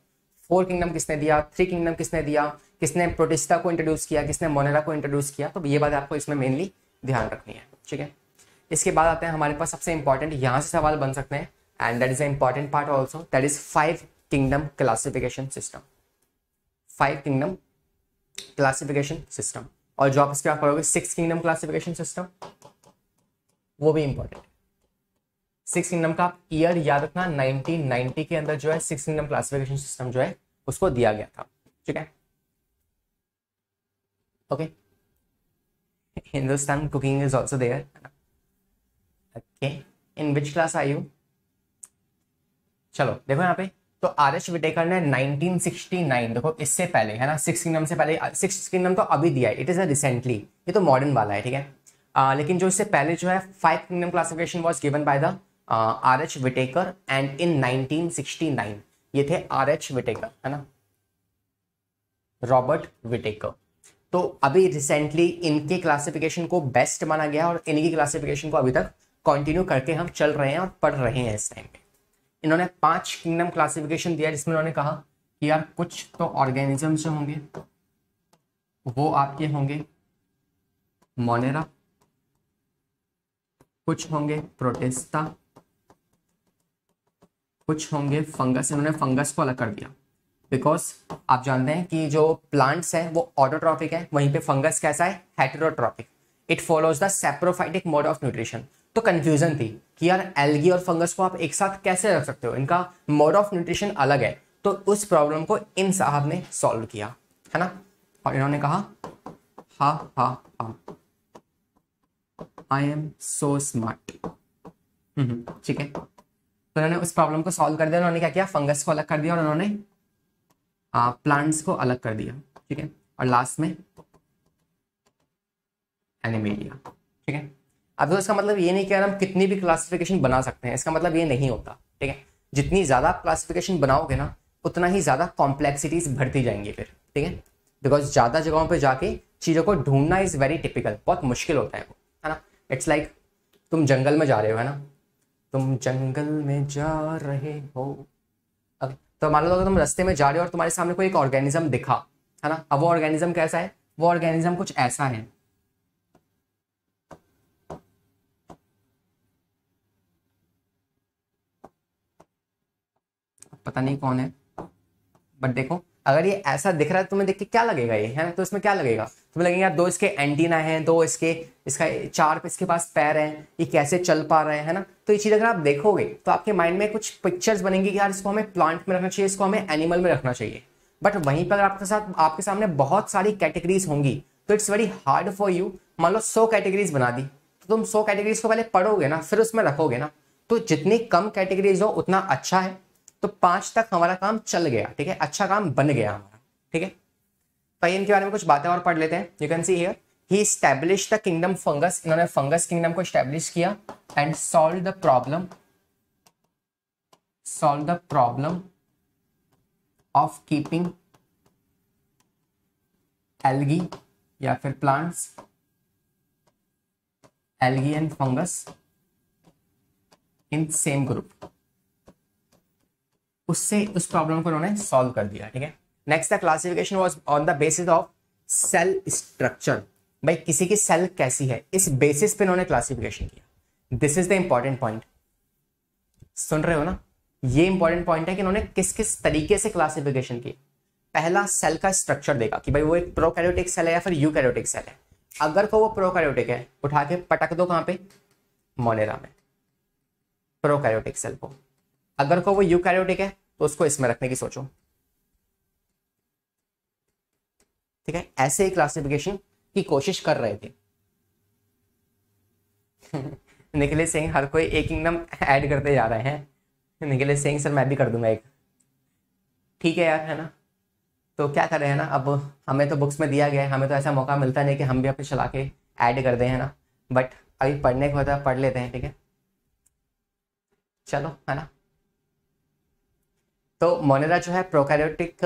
फोर किंगडम किसने दिया थ्री किंगडम किसने दिया किसने प्रोटिस्टा को इंट्रोड्यूस किया किसने मोनेरा को इंट्रोड्यूस किया तो ये बात आपको इसमें मेनली ध्यान रखनी है ठीक है इसके बाद आते हैं हमारे पास सबसे इंपॉर्टेंट यहाँ से सवाल बन सकते हैं and that is a important part also that is five kingdom classification system five kingdom classification system और जो आप इसके बाद करोगे सिक्स किंगडम क्लासिफिकेशन सिस्टम वो भी इंपॉर्टेंट सिक्स किंगडम का ईयर याद रखना 1990 के अंदर जो है सिक्स किंगडम क्लासिफिकेशन सिस्टम जो है उसको दिया गया था ठीक है okay Hindustan cooking is also there okay in which class I you चलो देखो यहाँ पे तो आर एच विटेकर ने 1969 देखो इससे पहले है ना सिक्स किंगडम से पहले सिक्स किंगडम तो अभी दिया है इट इज अ रिसेंटली ये तो मॉडर्न वाला है ठीक है लेकिन जो इससे पहले जो है five kingdom classification was given by the R H Whittaker and in 1969 ये थे आर एच विटेकर है ना रॉबर्ट विटेकर तो अभी रिसेंटली इनके क्लासिफिकेशन को बेस्ट माना गया और इनकी क्लासिफिकेशन को अभी तक कंटिन्यू करके हम चल रहे हैं और पढ़ रहे हैं इस टाइम पे इन्होंने पांच किंगडम क्लासिफिकेशन दिया जिसमें उन्होंने कहा कि यार कुछ तो ऑर्गेनिजम्स होंगे वो आपके होंगे मोनेरा कुछ होंगे प्रोटेस्टा कुछ होंगे फंगस इन्होंने फंगस को अलग कर दिया बिकॉज आप जानते हैं कि जो प्लांट्स हैं वो ऑटोट्रॉपिक है वहीं पे फंगस कैसा है heterotrophic it follows the saprophytic mode of nutrition तो कंफ्यूजन थी कि यार एल्गी और फंगस को आप एक साथ कैसे रख सकते हो इनका मोड ऑफ न्यूट्रिशन अलग है तो उस प्रॉब्लम को इन साहब ने सॉल्व किया है ना और इन्होंने कहा हा हा हा आई एम सो स्मार्ट ठीक है तो उन्होंने उस प्रॉब्लम को सॉल्व कर दिया उन्होंने क्या किया फंगस को अलग कर दिया और उन्होंने प्लांट्स को अलग कर दिया ठीक है और लास्ट में एनिमेलिया ठीक है अब तो इसका मतलब ये नहीं कि हम कितनी भी क्लासिफिकेशन बना सकते हैं इसका मतलब ये नहीं होता ठीक है जितनी ज़्यादा आप क्लासिफिकेशन बनाओगे ना उतना ही ज़्यादा कॉम्प्लेक्सिटीज बढ़ती जाएंगी फिर ठीक है बिकॉज ज़्यादा जगहों पर जाके चीज़ों को ढूंढना इज़ वेरी टिपिकल बहुत मुश्किल होता है वो इट्स लाइक like, तुम जंगल में जा रहे हो है ना तुम जंगल में जा रहे हो अब तो मान लो अगर तुम रस्ते में जा रहे हो और तुम्हारे सामने कोई एक ऑर्गेनिज्म दिखा है ना अब वो ऑर्गेनिज्म कैसा है वो ऑर्गेनिज्म कुछ ऐसा है पता नहीं कौन है बट देखो अगर ये ऐसा दिख रहा है तुम्हें देख के क्या लगेगा ये है तो इसमें क्या लगेगा तुम्हें लगेगा यार दो इसके एंटीना है दो इसके इसका चार पे इसके पास पैर है ये कैसे चल पा रहे हैं ना तो ये चीज़ अगर आप देखोगे तो आपके माइंड में कुछ पिक्चर्स बनेंगे कि यार इसको हमें प्लांट में रखना चाहिए इसको हमें एनिमल में रखना चाहिए बट वहीं पर आपके साथ आपके सामने बहुत सारी कैटेगरीज होंगी तो it's very hard for you मान लो सौ कैटेगरीज बना दी तो तुम सौ कैटेगरीज को पहले पढ़ोगे ना फिर उसमें रखोगे ना तो जितनी कम कैटेगरीज हो उतना अच्छा है तो पांच तक हमारा काम चल गया ठीक है अच्छा काम बन गया हमारा ठीक है तो आइए इनके बारे में कुछ बातें और पढ़ लेते हैं you can see here he establish the kingdom fungus इन्होंने फंगस किंगडम को स्टैब्लिश किया and solve the problem solve the problem of keeping algae या फिर plants algae and fungus in same group उससे उस प्रॉब्लम को उन्होंने सॉल्व कर दिया ठीक है नेक्स्ट था classification was on the basis of cell structure भाई किसी की सेल कैसी है इस बेसिस पे उन्होंने क्लासिफिकेशन किया this is the important point सुन रहे हो ना ये इंपॉर्टेंट पॉइंट है कि उन्होंने किस किस तरीके से क्लासिफिकेशन की पहला सेल का स्ट्रक्चर देगा कि भाई वो एक प्रोकैरियोटिक सेल है या फिर यूकैरियोटिक सेल है अगर को वो प्रोकैरियोटिक है उठा के पटक दो कहां पे मोनेरा में प्रोकैरियोटिक सेल को अगर को वो यूकैरियोटिक है तो उसको इसमें रखने की सोचो ठीक है ऐसे ही क्लासिफिकेशन की कोशिश कर रहे थे [LAUGHS] निकले सिंह हर कोई एक किंगडम ऐड करते जा रहे हैं निकले सिंह सर मैं भी कर दूंगा एक ठीक है यार है ना तो क्या कर रहे हैं ना अब हमें तो बुक्स में दिया गया है हमें तो ऐसा मौका मिलता नहीं कि हम भी अपने चला के ऐड कर दें है ना बट अभी पढ़ने को होता है तो पढ़ लेते हैं ठीक है चलो है ना तो मोनेरा जो है प्रोकैरियोटिक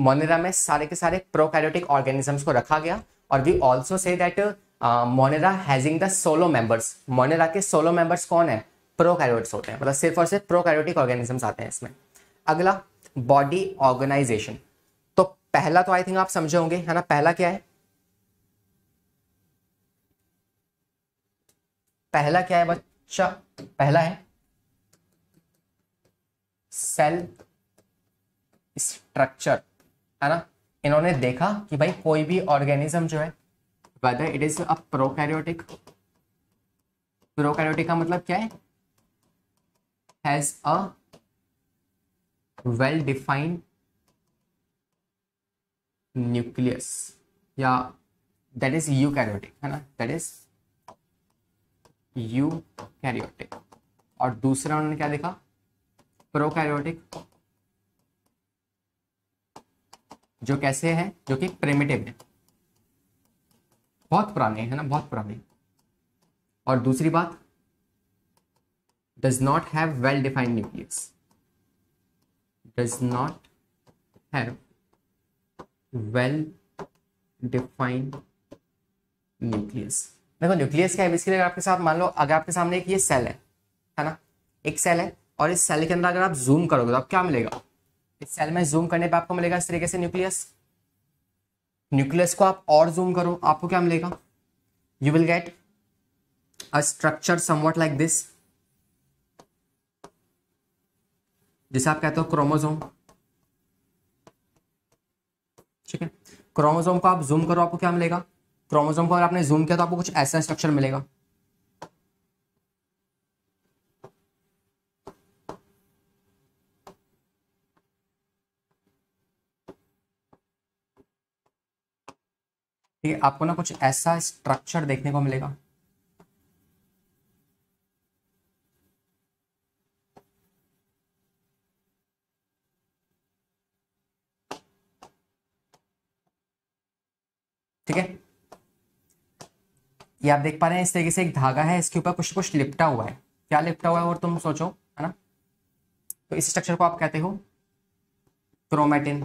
मोनेरा में सारे के सारे प्रोकैरियोटिक ऑर्गेनिजम्स को रखा गया और we also see that Monera having the sole members Monera के सोलो मेंबर्स कौन है प्रोकैरियोट्स होते हैं मतलब सिर्फ और सिर्फ प्रोकैरियोटिक ऑर्गेनिजम्स आते हैं इसमें अगला बॉडी ऑर्गेनाइजेशन तो पहला तो आई थिंक आप समझे होंगे है ना पहला क्या है पहला क्या है बच्चा पहला है सेल स्ट्रक्चर है ना इन्होंने देखा कि भाई कोई भी ऑर्गेनिज्म जो है whether it is a prokaryotic prokaryotic का मतलब क्या है has a well defined nucleus या दैट इज यू कैरियोटिक है ना दैट इज यू कैरियोटिक और दूसरा उन्होंने क्या देखा प्रोकैरियोटिक जो कैसे हैं जो कि प्रेमेटिव है बहुत पुराने है ना बहुत पुराने और दूसरी बात does not have well defined nucleus does not have well defined nucleus देखो न्यूक्लियस क्या है इसके लिए आपके साथ मान लो अगर आपके सामने एक ये सेल है है ना एक सेल है और इस सेल के अंदर अगर आप जूम करोगे तो आप क्या मिलेगा इस सेल में जूम करने पर आपको मिलेगा इस तरीके से न्यूक्लियस न्यूक्लियस को आप और जूम करो आपको क्या मिलेगा you will get a structure somewhat like this जिसे आप कहते हो क्रोमोजोम ठीक है क्रोमोजोम को आप जूम करो आपको क्या मिलेगा क्रोमोजोम को अगर आपने जूम किया तो आपको कुछ ऐसा स्ट्रक्चर मिलेगा ठीक है आपको ना कुछ ऐसा स्ट्रक्चर देखने को मिलेगा ठीक है ये आप देख पा रहे हैं इस तरीके से एक धागा है इसके ऊपर कुछ कुछ लिपटा हुआ है क्या लिपटा हुआ है और तुम सोचो है ना तो इस स्ट्रक्चर को आप कहते हो क्रोमेटिन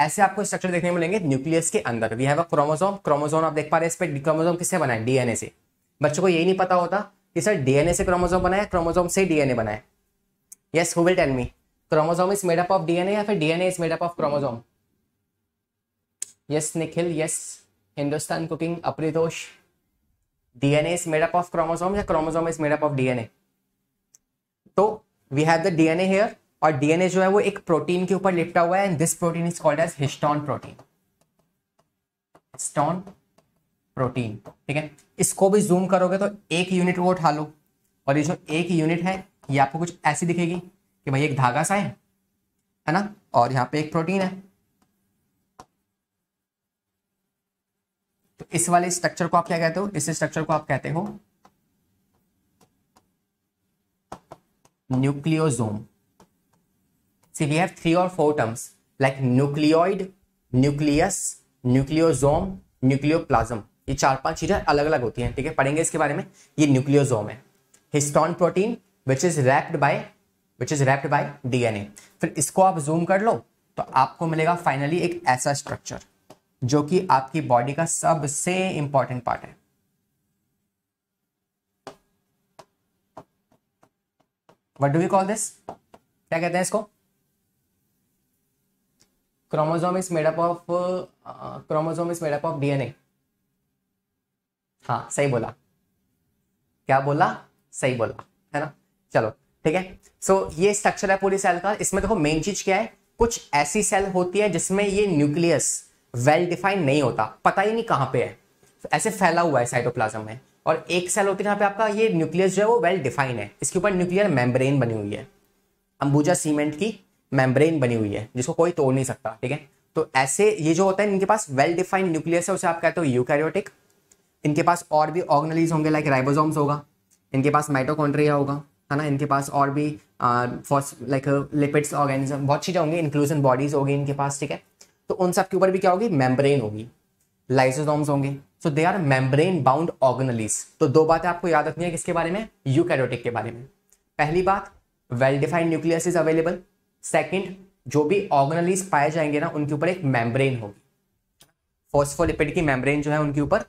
ऐसे आपको स्ट्रक्चर देखने मिलेंगे न्यूक्लियस के अंदर we have a chromosome chromosome आप देख पा रहे हैं इस पर क्रोमोसोम किससे बना है डीएनए से बच्चों को यही नहीं पता होता कि सर डीएनए से क्रोमोसोम बनाया क्रोमोसोम से डीएनए बनाया yes who will tell me chromosome is made up of DNA या फिर DNA is made up of chromosome yes Nikhil yes Hindustan cooking अप्रितोष DNA is made up of chromosome या chromosome is made up of DNA तो we have the DNA here और DNA जो है वो एक प्रोटीन के ऊपर लिपटा हुआ है and this protein is called as histone protein stone protein ठीक है इसको भी जूम करोगे तो एक यूनिट वो उठा लो और ये जो एक यूनिट है ये आपको कुछ ऐसी दिखेगी कि भाई एक धागा सा है है ना और यहाँ पे एक प्रोटीन है तो इस वाले स्ट्रक्चर को आप क्या कहते हो इस स्ट्रक्चर को आप कहते हो nucleosome See, we have three or four terms like nucleoid, nucleus, nucleosome, nucleoplasm. ये चार पांच चीजें अलग अलग होती हैं ठीक है पढ़ेंगे इसके बारे में ये न्यूक्लियोजोम है histone protein which is wrapped by which is wrapped by DNA फिर इसको आप जूम कर लो तो आपको मिलेगा फाइनली एक ऐसा स्ट्रक्चर जो कि आपकी बॉडी का सबसे इंपॉर्टेंट पार्ट है what do we call this क्या कहते हैं इसको chromosome is made up of chromosome is made up of DNA हाँ सही बोला क्या बोला सही बोला है ना चलो ठीक है सो so, ये स्ट्रक्चर है पूरी सेल का इसमें देखो मेन चीज क्या है कुछ ऐसी सेल होती है जिसमें ये न्यूक्लियस वेल डिफाइंड नहीं होता पता ही नहीं कहां पे है ऐसे फैला हुआ है साइटोप्लाज्म में और एक सेल होती है जहां पे आपका ये न्यूक्लियस जो है वो वेल डिफाइंड है इसके ऊपर न्यूक्लियर मेम्ब्रेन बनी हुई है अंबुजा सीमेंट की मेम्ब्रेन बनी हुई है जिसको कोई तोड़ नहीं सकता ठीक है तो ऐसे ये जो होता है इनके पास वेल डिफाइंड न्यूक्लियस है उसे आप कहते हो यूकैरियोटिक इनके पास और भी ऑर्गनलीज होंगे लाइक राइबोसोम्स होगा इनके पास माइटोकॉन्ड्रिया होगा है ना इनके पास और भी लाइक लिपिड्स ऑर्गेनिज्म बहुत चीज़ें होंगी इंक्लूजन बॉडीज होगी इनके पास ठीक है तो उन सब के ऊपर भी क्या होगी मेम्ब्रेन होगी लाइसोसोम्स होंगे so they are membrane bound organelles तो दो बातें आपको याद रखनी है किसके बारे में यूकैरियोटिक के बारे में पहली बात well defined nucleus is available second जो भी ऑर्गनलीज पाए जाएंगे ना उनके ऊपर एक मेम्ब्रेन होगी फोस्फोलिपिड की मेम्ब्रेन जो है उनके ऊपर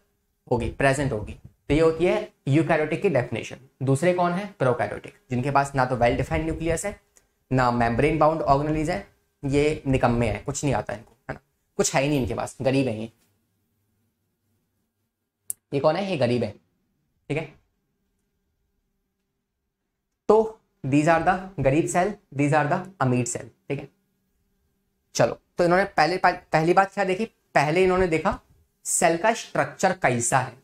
होगी प्रेजेंट होगी तो ये होती है यूकैरियोटिक की डेफिनेशन दूसरे कौन है प्रोकैरियोटिक जिनके पास ना तो वेल डिफाइंड न्यूक्लियस है ना मेम्ब्रेन बाउंड ऑर्गेनलीज है ये निकम्मे हैं कुछ नहीं आता इनको है ना कुछ है ही नहीं इनके पास गरीब है ये ये कौन है ये गरीब है ठीक है तो दीज आर द गरीब सेल दीज आर द अमीर सेल ठीक है चलो तो इन्होंने पहले पहली बात क्या देखी पहले इन्होंने देखा सेल का स्ट्रक्चर कैसा है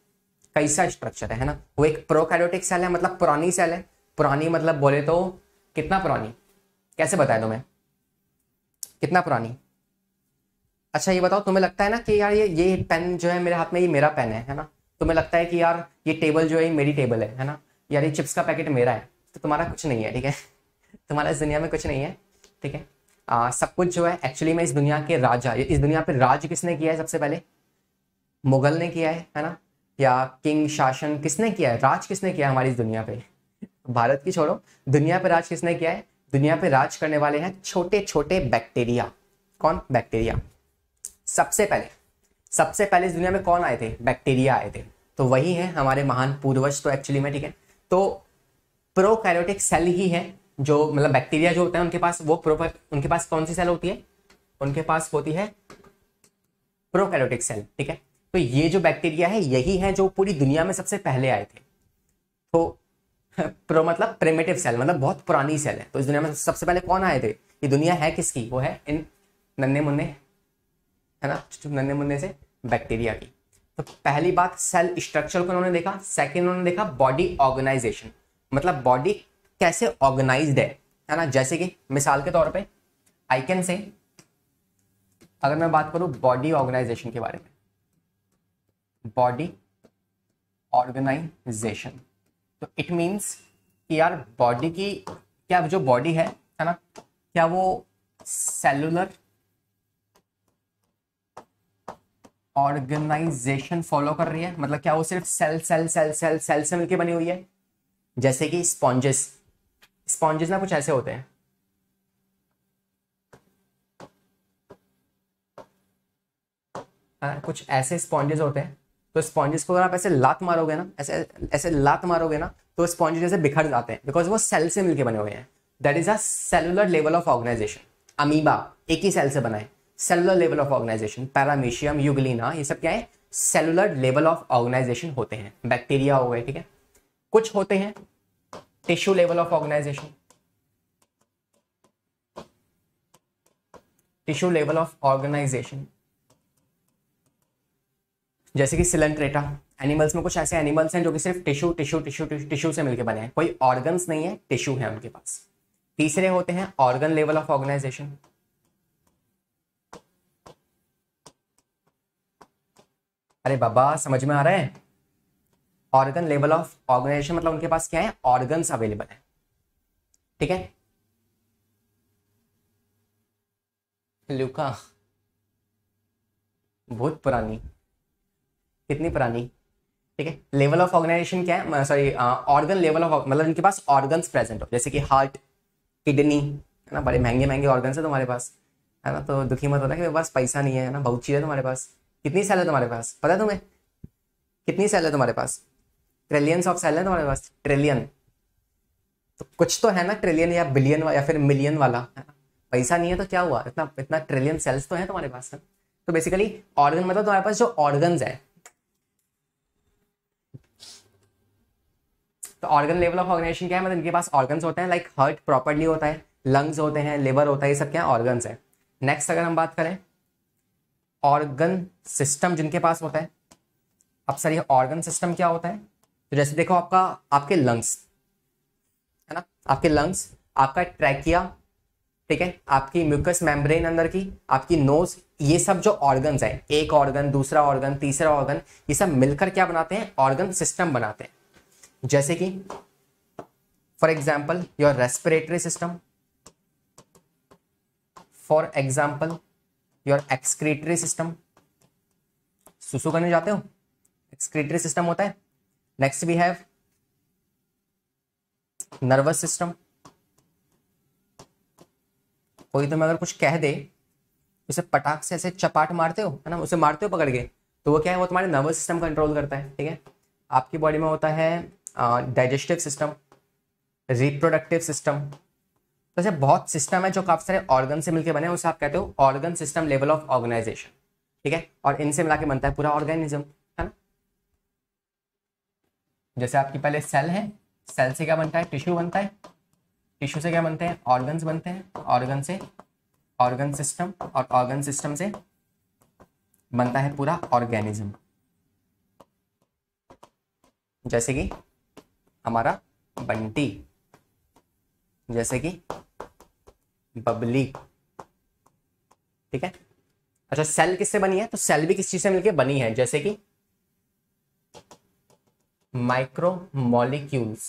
कैसा स्ट्रक्चर है, ना वो एक प्रोकैरियोटिक सेल है मतलब पुरानी सेल है पुरानी मतलब बोले तो कितना पुरानी कैसे बताया तुम्हें कितना पुरानी अच्छा ये बताओ तुम्हें लगता है ना कि यार ये ये पेन जो है मेरे हाथ में ये मेरा पेन है है ना तुम्हें लगता है कि यार ये टेबल जो है मेरी टेबल है है ना यार ये चिप्स का पैकेट मेरा है तो तुम्हारा कुछ नहीं है ठीक है तुम्हारा इस दुनिया में कुछ नहीं है ठीक है आ, सब कुछ जो है एक्चुअली में इस दुनिया के राजा इस दुनिया पर राज किसने किया है सबसे पहले मुगल ने किया है है ना या किंग शासन किसने किया है राज किसने किया है हमारी इस दुनिया पे भारत की छोड़ो दुनिया पर राज किसने किया है दुनिया पर राज करने वाले हैं छोटे छोटे बैक्टीरिया कौन बैक्टीरिया सबसे पहले सबसे पहले इस दुनिया में कौन आए थे बैक्टीरिया आए थे तो वही है हमारे महान पूर्वज तो एक्चुअली में ठीक है तो प्रोकैरियोटिक सेल ही है जो मतलब बैक्टीरिया जो होता है उनके पास वो प्रोपर उनके पास कौन सी सेल होती है उनके पास होती है प्रोकैरियोटिक सेल ठीक है तो ये जो बैक्टीरिया है यही है जो पूरी दुनिया में सबसे पहले आए थे तो [LAUGHS] प्रो मतलब प्रेमेटिव सेल मतलब बहुत पुरानी सेल है तो इस दुनिया में सबसे पहले कौन आए थे ये दुनिया है किसकी वो है इन नन्हे मुन्ने है ना नन्हे मुन्ने से बैक्टीरिया की तो पहली बात सेल स्ट्रक्चर को उन्होंने देखा सेकेंड उन्होंने देखा बॉडी ऑर्गेनाइजेशन मतलब बॉडी कैसे ऑर्गेनाइज है है ना जैसे कि मिसाल के तौर पे आई कैन से अगर मैं बात करूं बॉडी ऑर्गेनाइजेशन के बारे में बॉडी ऑर्गेनाइजेशन तो इट मीन्स कि यार बॉडी की क्या जो बॉडी है है ना क्या वो सेलुलर ऑर्गेनाइजेशन फॉलो कर रही है मतलब क्या वो सिर्फ cell cell cell cell cell से मिलकर बनी हुई है जैसे कि स्पॉन्जेस स्पॉन्जेस ना कुछ ऐसे होते हैं आ, हाँ, कुछ ऐसे स्पॉन्जेस होते हैं तो स्पॉन्जेस को अगर आप ऐसे लात मारोगे ना ऐसे ऐसे लात मारोगे ना तो स्पॉन्जेस जैसे बिखर जाते हैं बिकॉज वो सेल से मिलकर बने हुए हैं that is a cellular level of organization amoeba एक ही सेल से बना है cellular level of organization paramecium euglena ये सब क्या है सेलुलर लेवल ऑफ ऑर्गेनाइजेशन होते हैं बैक्टीरिया हो गए ठीक है कुछ होते हैं tissue level of organization tissue level of organization जैसे कि सिलेंट्रेटा एनिमल्स में कुछ ऐसे एनिमल्स हैं जो कि सिर्फ टिश्यू टिश्यू टिश्यू टिश्यू से मिलकर बने हैं कोई ऑर्गन्स नहीं है टिश्यू है उनके पास तीसरे होते हैं ऑर्गन लेवल ऑफ ऑर्गेनाइजेशन अरे बाबा समझ में आ रहा है ऑर्गन लेवल ऑफ ऑर्गेनाइजेशन मतलब उनके पास क्या है ऑर्गन अवेलेबल है ठीक है लुका बहुत पुरानी कितनी पुरानी ठीक है लेवल ऑफ ऑर्गेनाइजेशन क्या है सॉरी ऑर्गन लेवल ऑफ मतलब इनके पास ऑर्गन प्रेजेंट हो जैसे कि हार्ट किडनी है ना बड़े महंगे महंगे ऑर्गन है तुम्हारे पास है ना तो दुखी मत होना कि मेरे पास पैसा नहीं है ना बहुत चीज़ है तुम्हारे पास कितनी है तुम्हारे पास पता है तुम्हें कितनी है तुम्हारे पास ट्रिलियंस ऑफ सेल है तुम्हारे पास ट्रिलियन तो कुछ तो है ना ट्रिलियन या बिलियन या फिर मिलियन वाला है ना पैसा नहीं है तो क्या हुआ इतना इतना ट्रिलियन सेल्स तो है तुम्हारे पास है तो बेसिकली ऑर्गन मतलब तुम्हारे पास जो ऑर्गन है तो ऑर्गन लेवल ऑफ ऑर्गेनाइजेशन क्या है मतलब इनके पास ऑर्गन्स होते हैं लाइक हर्ट प्रॉपरली होता है लंग्स होते हैं लिवर होता है ये सब क्या ऑर्गन्स है नेक्स्ट अगर हम बात करें ऑर्गन सिस्टम जिनके पास होता है अब सर ये ऑर्गन सिस्टम क्या होता है तो जैसे देखो आपका आपके लंग्स है ना आपके लंग्स आपका ट्रैकिया ठीक है आपकी म्यूकस मेम्ब्रेन अंदर की आपकी नोज ये सब जो ऑर्गन्स हैं एक ऑर्गन दूसरा ऑर्गन तीसरा ऑर्गन ये सब मिलकर क्या बनाते हैं ऑर्गन सिस्टम बनाते हैं जैसे कि for example your respiratory system for example your excretory system सुसु करने जाते हो एक्सक्रीटरी सिस्टम होता है next we have nervous system कोई तुम्हें अगर कुछ कह दे उसे पटाख से ऐसे चपाट मारते हो है ना उसे मारते हो पकड़ के तो वो क्या है वो तुम्हारे नर्वस सिस्टम कंट्रोल करता है ठीक है आपकी बॉडी में होता है डाइजेस्टिव सिस्टम रिप्रोडक्टिव सिस्टम तो ऐसे बहुत सिस्टम है जो काफ़ी सारे ऑर्गन से मिलकर बने उसे आप कहते हो organ system level of organization ठीक है और इनसे मिला के बनता है पूरा ऑर्गेनिज्म जैसे आपकी पहले सेल है सेल से क्या बनता है टिश्यू बनता है टिश्यू से क्या बनते हैं ऑर्गन्स बनते हैं ऑर्गन से ऑर्गन सिस्टम और ऑर्गन सिस्टम से बनता है पूरा ऑर्गेनिज्म जैसे कि हमारा बंटी जैसे कि बबली ठीक है अच्छा सेल किससे बनी है तो सेल भी किस चीज़ से मिलके बनी है जैसे कि माइक्रो मॉलिक्यूल्स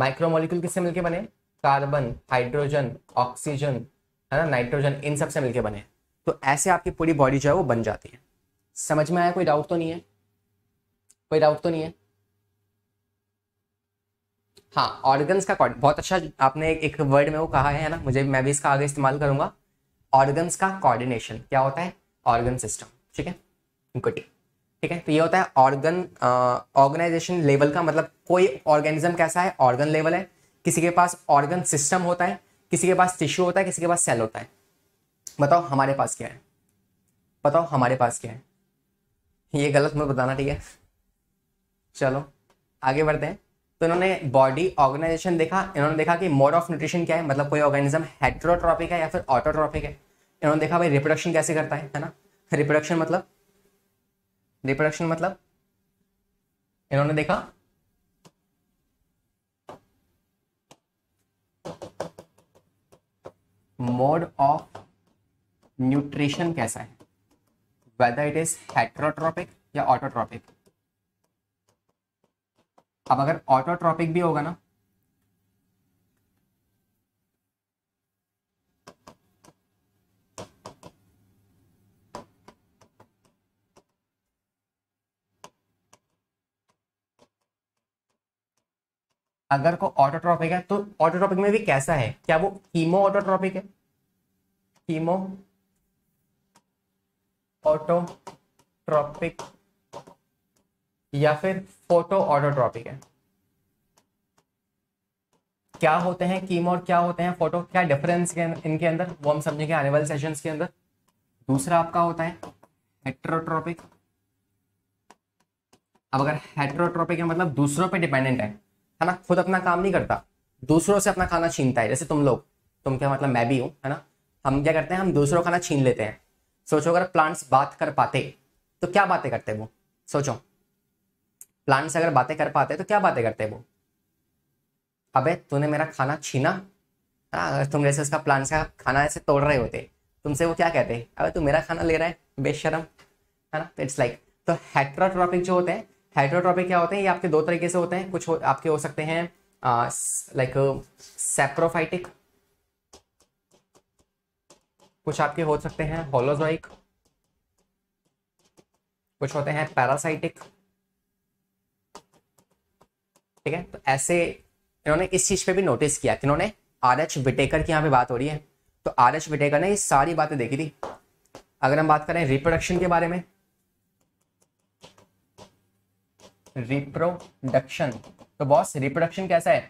माइक्रो मॉलिक्यूल किससे मिलके बने कार्बन हाइड्रोजन ऑक्सीजन है ना नाइट्रोजन इन सब से मिलके बने तो ऐसे आपकी पूरी बॉडी जो है वो बन जाती है समझ में आया कोई डाउट तो नहीं है कोई डाउट तो नहीं है हाँ ऑर्गन्स का बहुत अच्छा आपने एक, एक वर्ड में वो कहा है ना मुझे मैं भी इसका आगे इस्तेमाल करूंगा ऑर्गन्स का कोऑर्डिनेशन क्या होता है ऑर्गन सिस्टम ठीक है गुटी ठीक है तो ये होता है ऑर्गन ऑर्गेनाइजेशन लेवल का मतलब कोई ऑर्गेनिज्म कैसा है ऑर्गन लेवल है किसी के पास ऑर्गन सिस्टम होता है किसी के पास टिश्यू होता है किसी के पास सेल होता है बताओ हमारे पास क्या है बताओ हमारे पास क्या है ये गलत मत बताना ठीक है चलो आगे बढ़ते हैं तो इन्होंने बॉडी ऑर्गेनाइजेशन देखा इन्होंने देखा कि मोड ऑफ न्यूट्रिशन क्या है मतलब कोई ऑर्गेनिज्म हेट्रोट्रॉपिक है या फिर ऑटोट्रॉपिक है इन्होंने देखा भाई रिप्रोडक्शन कैसे करता है है ना रिप्रोडक्शन मतलब रिप्रोडक्शन मतलब इन्होंने देखा मोड ऑफ न्यूट्रिशन कैसा है वेदर इट इज हेट्रोट्रॉपिक या ऑटोट्रॉपिक अब अगर ऑटोट्रॉपिक भी होगा ना अगर को ऑटोट्रॉपिक है तो ऑटोट्रॉपिक में भी कैसा है क्या वो हीमो ऑटोट्रॉपिक है हीमो ऑटोट्रॉपिक या फिर फोटो ऑटोट्रॉपिक है क्या होते हैं कीमो और क्या होते हैं फोटो क्या डिफरेंस के इनके अंदर वो हम समझेंगे आने वाले सेशन के अंदर दूसरा आपका होता है हेट्रोट्रॉपिक अब अगर हेट्रोट्रॉपिक है मतलब दूसरों पे डिपेंडेंट है है ना खुद अपना काम नहीं करता दूसरों से अपना खाना छीनता है जैसे तुम लोग तुम क्या मतलब मैं भी हूँ है ना हम क्या करते हैं हम दूसरों का खाना छीन लेते हैं सोचो अगर प्लांट्स बात कर पाते तो क्या बातें करते वो सोचो प्लांट्स अगर बातें कर पाते तो क्या बातें करते वो अबे तूने मेरा खाना छीना ना हाँ, अगर तुम जैसे उसका प्लांट्स का खाना ऐसे तोड़ रहे होते तुमसे वो क्या कहते अबे तू मेरा खाना ले रहा है बेशरम है ना इट्स लाइक तो हेट्रोट्रॉपिक जो होते हैं हाइड्रोट्रॉपिक क्या होते हैं ये आपके दो तरीके से होते हैं कुछ हो, आपके हो सकते हैं लाइक सेप्रोफाइटिक uh, कुछ आपके हो सकते हैं होलोजोइक कुछ होते हैं पैरासाइटिक ठीक है तो ऐसे इन्होंने इस चीज पे भी नोटिस किया कि इन्होंने आर एच विटेकर की यहां पे बात हो रही है तो आर एच विटेकर ने ये सारी बातें देखी थी अगर हम बात करें रिप्रोडक्शन के बारे में रिप्रोडक्शन तो बॉस रिप्रोडक्शन कैसा है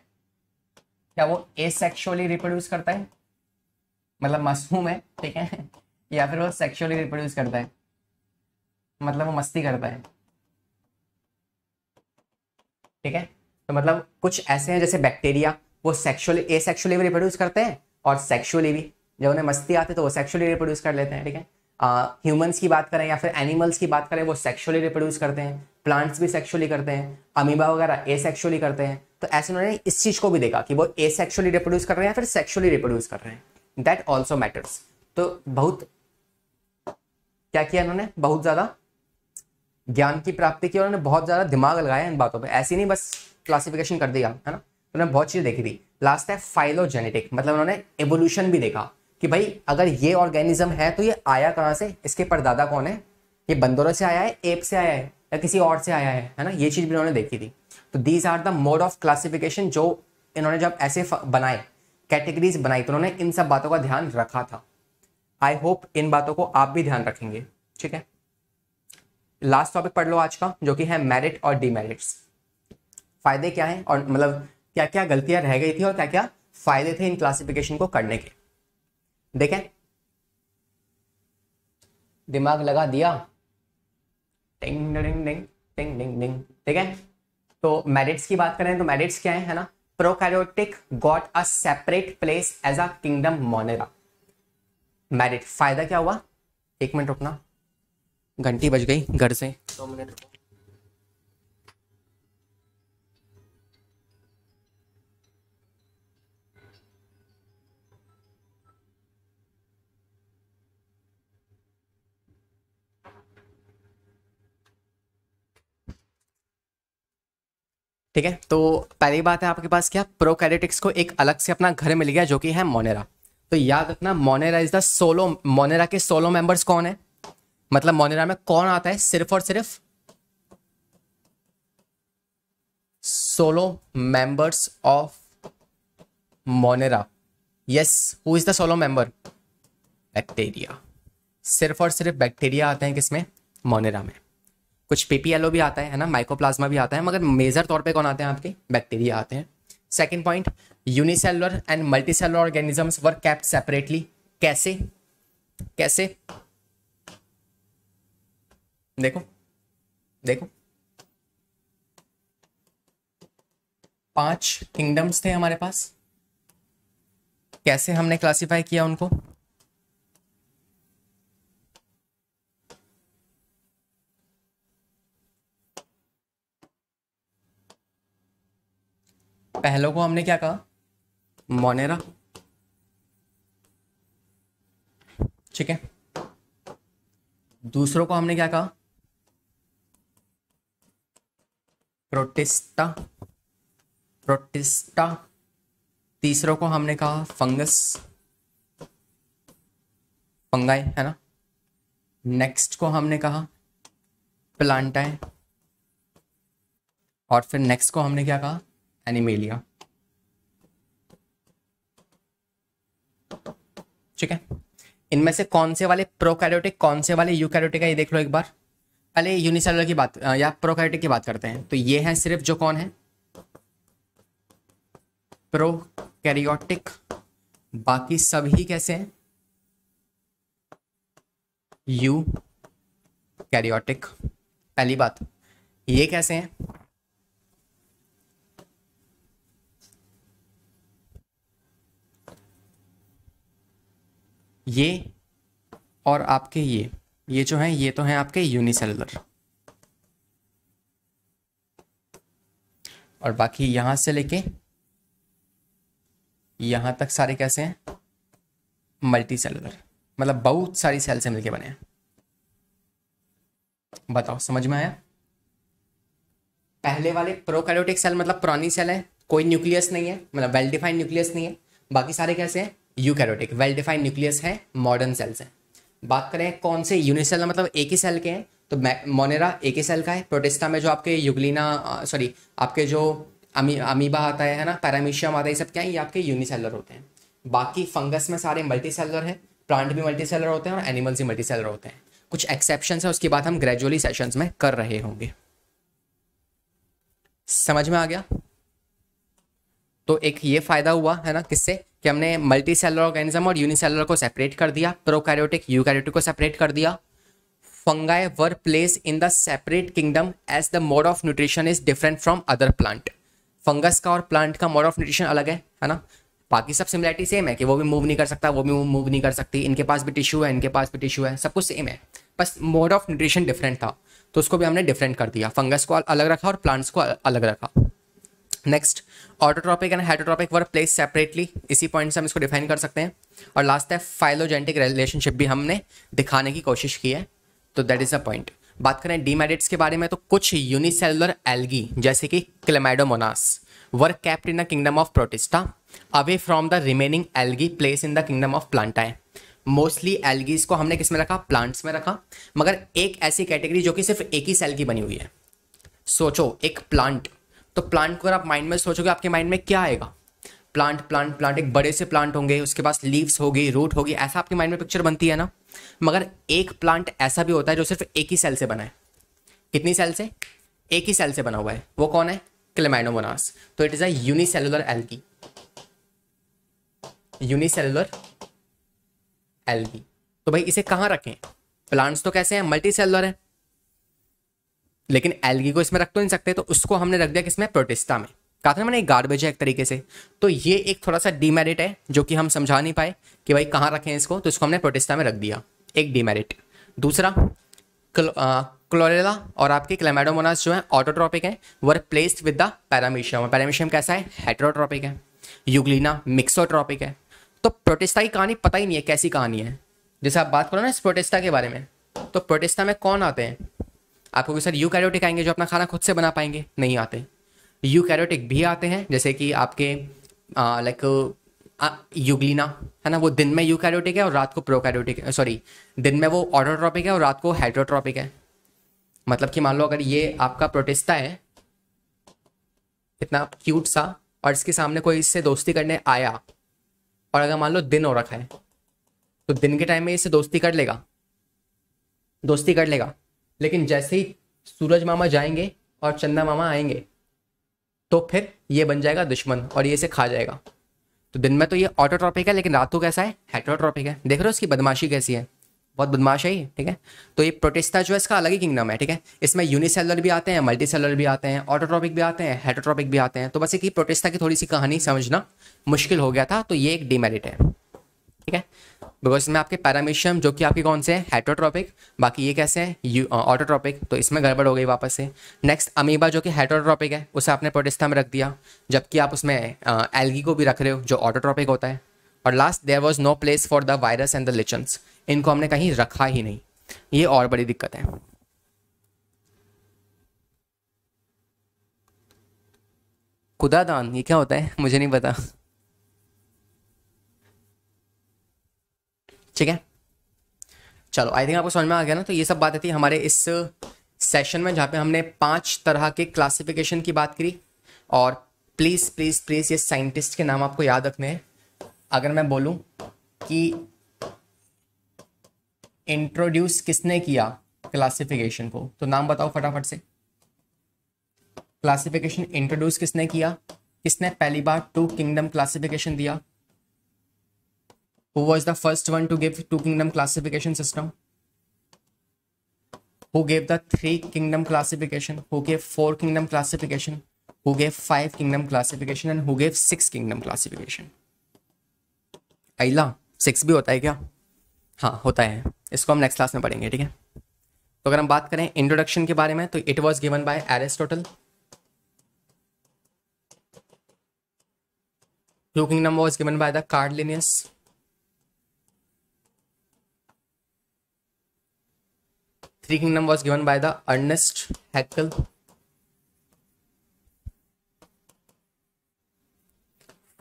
क्या वो एसेक्सुअली रिप्रोड्यूस करता है मतलब मासूम है ठीक है [LAUGHS] या फिर वो सेक्सुअली रिप्रोड्यूस करता है मतलब वो मस्ती करता है ठीक है तो मतलब कुछ ऐसे हैं जैसे बैक्टीरिया वो सेक्सुअली ए भी रिप्रोड्यूस करते हैं और सेक्सुअली भी जब उन्हें मस्ती आती है तो वो सेक्सुअली रिप्रोड्यूस कर लेते हैं ठीक है ह्यूमंस की बात करें या फिर एनिमल्स की बात करें वो सेक्सुअली रिप्रोड्यूस करते हैं प्लांट्स भी सेक्शुअली करते हैं अमीबा वगैरह ए सेक्शुअली करते हैं तो ऐसे उन्होंने इस चीज़ को भी देखा कि वो ए सेक्शुअली रिप्रोड्यूस कर रहे हैं या फिर सेक्शुअली रिप्रोड्यूस कर रहे हैं दैट ऑल्सो मैटर्स तो बहुत क्या किया उन्होंने बहुत ज़्यादा ज्ञान की प्राप्ति की उन्होंने बहुत ज़्यादा दिमाग लगाया इन बातों पर ऐसी नहीं बस क्लासिफिकेशन कर दिया है ना तो उन्होंने बहुत चीज देखी थी लास्ट है फाइलोजेनेटिक मतलब उन्होंने एवोल्यूशन भी देखा कि भाई अगर ये ऑर्गेनिज्म है तो ये आया कहाँ से इसके परदादा कौन है ये बंदरों से आया है एप से आया है या किसी और से आया है है ना ये चीज़ भी उन्होंने देखी थी तो these are the mode of classification जो इन्होंने जब ऐसे बनाए कैटेगरीज बनाई तो उन्होंने इन सब बातों का ध्यान रखा था आई होप इन बातों को आप भी ध्यान रखेंगे ठीक है लास्ट टॉपिक पढ़ लो आज का जो कि है मेरिट और डीमेरिट्स फायदे क्या हैं और मतलब क्या क्या गलतियां रह गई थी और क्या क्या फायदे थे इन क्लासिफिकेशन को करने के देखें दिमाग लगा दिया टिंग डिंग डिंग टिंग डिंग डिंग ठीक है तो मेरिट्स की बात करें तो मेरिट्स क्या है है ना prokaryotic got a separate place as a kingdom Monera merit फायदा क्या हुआ एक मिनट रुकना घंटी बज गई घर से दो मिनट रुको ठीक है तो पहली बात है आपके पास क्या प्रोकैरियोटिक्स को एक अलग से अपना घर मिल गया जो कि है मोनेरा तो याद रखना Monera is the sole Monera के सोलो मेंबर्स कौन है मतलब मोनेरा में कौन आता है सिर्फ और सिर्फ sole members of Monera yes who is the sole member bacteria सिर्फ और सिर्फ बैक्टीरिया आते हैं किसमें मोनेरा में कुछ पीपीएलओ भी आता है ना माइकोप्लाज्मा भी आता है मगर मेजर तौर पे कौन आते हैं आपके बैक्टीरिया आते हैं second point unicellular and cellular organisms were kept separately कैसे कैसे देखो देखो पांच किंगडम्स थे हमारे पास कैसे हमने क्लासिफाई किया उनको पहलों को हमने क्या कहा मोनेरा ठीक है दूसरों को हमने क्या कहा प्रोटिस्टा प्रोटिस्टा तीसरों को हमने कहा फंगस फंगाई है ना नेक्स्ट को हमने कहा प्लांटाए और फिर नेक्स्ट को हमने क्या कहा एनिमेलिया ठीक है इनमें से कौन से वाले प्रोकैरियोटिक कौन से वाले यूकैरियोटिक है ये देख लो एक बार पहले यूनिसेलुलर की बात या प्रोकैरियोटिक की बात करते हैं तो ये है सिर्फ जो कौन है प्रोकैरियोटिक बाकी सभी कैसे हैं यू कैरियोटिक पहली बात ये कैसे हैं ये और आपके ये ये जो हैं ये तो हैं आपके यूनिसेलुलर और बाकी यहां से लेके यहां तक सारे कैसे हैं मल्टी सेलुलर मतलब बहुत सारी सेल से मिलके बने हैं बताओ समझ में आया पहले वाले प्रोकैरियोटिक सेल मतलब पुरानी सेल है कोई न्यूक्लियस नहीं है मतलब वेल डिफाइंड न्यूक्लियस नहीं है बाकी सारे कैसे हैं यूकैरियोटिक वेल डिफाइंड न्यूक्लियस है मॉडर्न सेल्स हैं बात करें कौन से यूनिसेल मतलब एक ही सेल के हैं तो मोनेरा एक ही सेल का है प्रोटेस्टा में जो आपके युगलिना सॉरी आपके जो अमी अमीबा आता है ना पैरामिशियम आता है ये सब क्या है ये आपके यूनिसेलर होते हैं बाकी फंगस में सारे मल्टी सेलर है प्लांट भी मल्टी सेलर होते हैं और एनिमल्स भी मल्टी सेलर होते हैं कुछ एक्सेप्शन है उसकी बात हम ग्रेजुअली सेशंस में कर रहे होंगे समझ में आ गया तो एक ये फ़ायदा हुआ है ना किससे कि हमने मल्टी सेलर ऑर्गेनिज्म और यूनिसेलर को सेपरेट कर दिया प्रोकैरियोटिक यूकैरियोटिक को सेपरेट कर दिया fungi were place in the separate kingdom as the mode of nutrition is different from other plant fungus का और प्लांट का मोड ऑफ न्यूट्रिशन अलग है है ना बाकी सब सिमिलरिटी सेम है कि वो भी मूव नहीं कर सकता वो भी मूव नहीं कर सकती इनके पास भी टिश्यू है इनके पास भी टिश्यू है सब कुछ सेम है बस मोड ऑफ न्यूट्रिशन डिफरेंट था तो उसको भी हमने डिफरेंट कर दिया फंगस को अलग रखा और प्लांट्स को अलग रखा next autotrophic and hydrotrophic were place separately इसी पॉइंट से हम इसको डिफाइन कर सकते हैं और लास्ट है फाइलोजेंटिक रिलेशनशिप भी हमने दिखाने की कोशिश की है तो दैट इज़ अ पॉइंट बात करें डीमेरिट्स के बारे में तो कुछ यूनिसेलुलर एल्गी जैसे कि chlamydomonas were kept in the kingdom of protista away from the remaining algae place in the kingdom of plantae mostly algaes को हमने किस में रखा प्लांट्स में रखा मगर एक ऐसी कैटेगरी जो कि सिर्फ एक ही सेल की बनी हुई है सोचो एक प्लांट तो प्लांट को अगर आप माइंड में सोचोगे आपके माइंड में क्या आएगा प्लांट प्लांट प्लांट एक बड़े से प्लांट होंगे उसके पास लीव्स होगी रूट होगी ऐसा आपके माइंड में पिक्चर बनती है ना मगर एक प्लांट ऐसा भी होता है जो सिर्फ एक ही सेल से बना है कितनी सेल से एक ही सेल से बना हुआ है वो कौन है क्लेमाइनोमोनास तो इट इज अलुलर एल की यूनिसेलुलर एल्गी तो भाई इसे कहां रखें प्लांट्स तो कैसे हैं मल्टी सेलुलर है लेकिन एलगी को इसमें रख तो नहीं सकते तो उसको हमने रख दिया किसमें प्रोटिस्टा में कहा था मैंने गार्बेज है एक तरीके से तो ये एक थोड़ा सा डीमेरिट है जो कि हम समझा नहीं पाए कि भाई कहाँ रखें इसको तो इसको हमने प्रोटिस्टा में रख दिया एक डीमेरिट दूसरा क्लोरेला और आपके क्लेमेडोमोनास जो है ऑटोट्रॉपिक है were replaced with the paramecium और पैरामीशियम कैसा है हेट्रोट्रॉपिक है यूग्लिना मिक्सोट्रॉपिक है तो प्रोटिस्टा की कहानी पता ही नहीं है कैसी कहानी है जैसे आप बात करो ना इस प्रोटिस्टा के बारे में तो प्रोटिस्टा में कौन आते हैं आपको कोई सर यू कैरोटिक आएंगे जो अपना खाना खुद से बना पाएंगे नहीं आते यू कैरोटिक भी आते हैं जैसे कि आपके लाइक यूग्लिना है ना वो दिन में यू कैरोटिक है और रात को प्रो कैरोटिक सॉरी दिन में वो ऑर्डोट्रॉपिक है और रात को हाइड्रोट्रॉपिक है मतलब कि मान लो अगर ये आपका प्रोटेस्टा है इतना क्यूट सा और इसके सामने कोई इससे दोस्ती करने आया और अगर मान लो दिन हो रखा है तो दिन के टाइम में इससे दोस्ती कर लेगा दोस्ती कर लेगा लेकिन जैसे ही सूरज मामा जाएंगे और चंदा मामा आएंगे तो फिर ये बन जाएगा दुश्मन और ये इसे खा जाएगा तो दिन में तो ये ऑटोट्रॉपिक है लेकिन रात को कैसा है हेट्रोट्रॉपिक है देख रहे हो इसकी बदमाशी कैसी है बहुत बदमाश है ये ठीक है तो ये प्रोटेस्टा जो है इसका अलग ही किंगडम है ठीक है इसमें यूनिसेलर भी आते हैं मल्टी सेलर भी आते हैं ऑटोट्रॉपिक भी आते हैं हेटोट्रॉपिक भी आते हैं तो बस एक ही प्रोटेस्टा की थोड़ी सी कहानी समझना मुश्किल हो गया था तो ये एक डिमेरिट है ठीक है बिकॉज इसमें आपके पैरामीशियम जो कि आपके कौन से हैं हेटरोट्रॉपिक बाकी ये कैसे हैं यू ऑटोट्रॉपिक uh, तो इसमें गड़बड़ हो गई वापस से नेक्स्ट अमीबा जो कि हेटरोट्रॉपिक है उसे आपने प्रोटिस्था में रख दिया जबकि आप उसमें एल्गी uh, को भी रख रहे हो जो ऑटोट्रॉपिक होता है और last there was no place for the virus and the lichens इनको हमने कहीं रखा ही नहीं ये और बड़ी दिक्कत है खुदादान ये क्या होता है मुझे नहीं पता ठीक है चलो आई थिंक आपको समझ में आ गया ना तो ये सब बातें थी हमारे इस सेशन में जहाँ पे हमने पांच तरह के क्लासिफिकेशन की बात करी और प्लीज़ प्लीज़ प्लीज़ ये साइंटिस्ट के नाम आपको याद रखने हैं अगर मैं बोलूँ कि इंट्रोड्यूस किसने किया क्लासिफिकेशन को तो नाम बताओ फटाफट से क्लासिफिकेशन इंट्रोड्यूस किसने किया किसने पहली बार टू किंगडम क्लासिफिकेशन दिया who was the first one to give two kingdom classification system who gave the three kingdom classification who gave four kingdom classification who gave five kingdom classification and who gave six kingdom classification आइला six भी होता है क्या हाँ होता है इसको हम नेक्स्ट क्लास में पढ़ेंगे ठीक है तो अगर हम बात करें इंट्रोडक्शन के बारे में तो it was given by Aristotle two kingdom was given by the Carl Linnaeus three kingdom was given by the Ernest Haeckel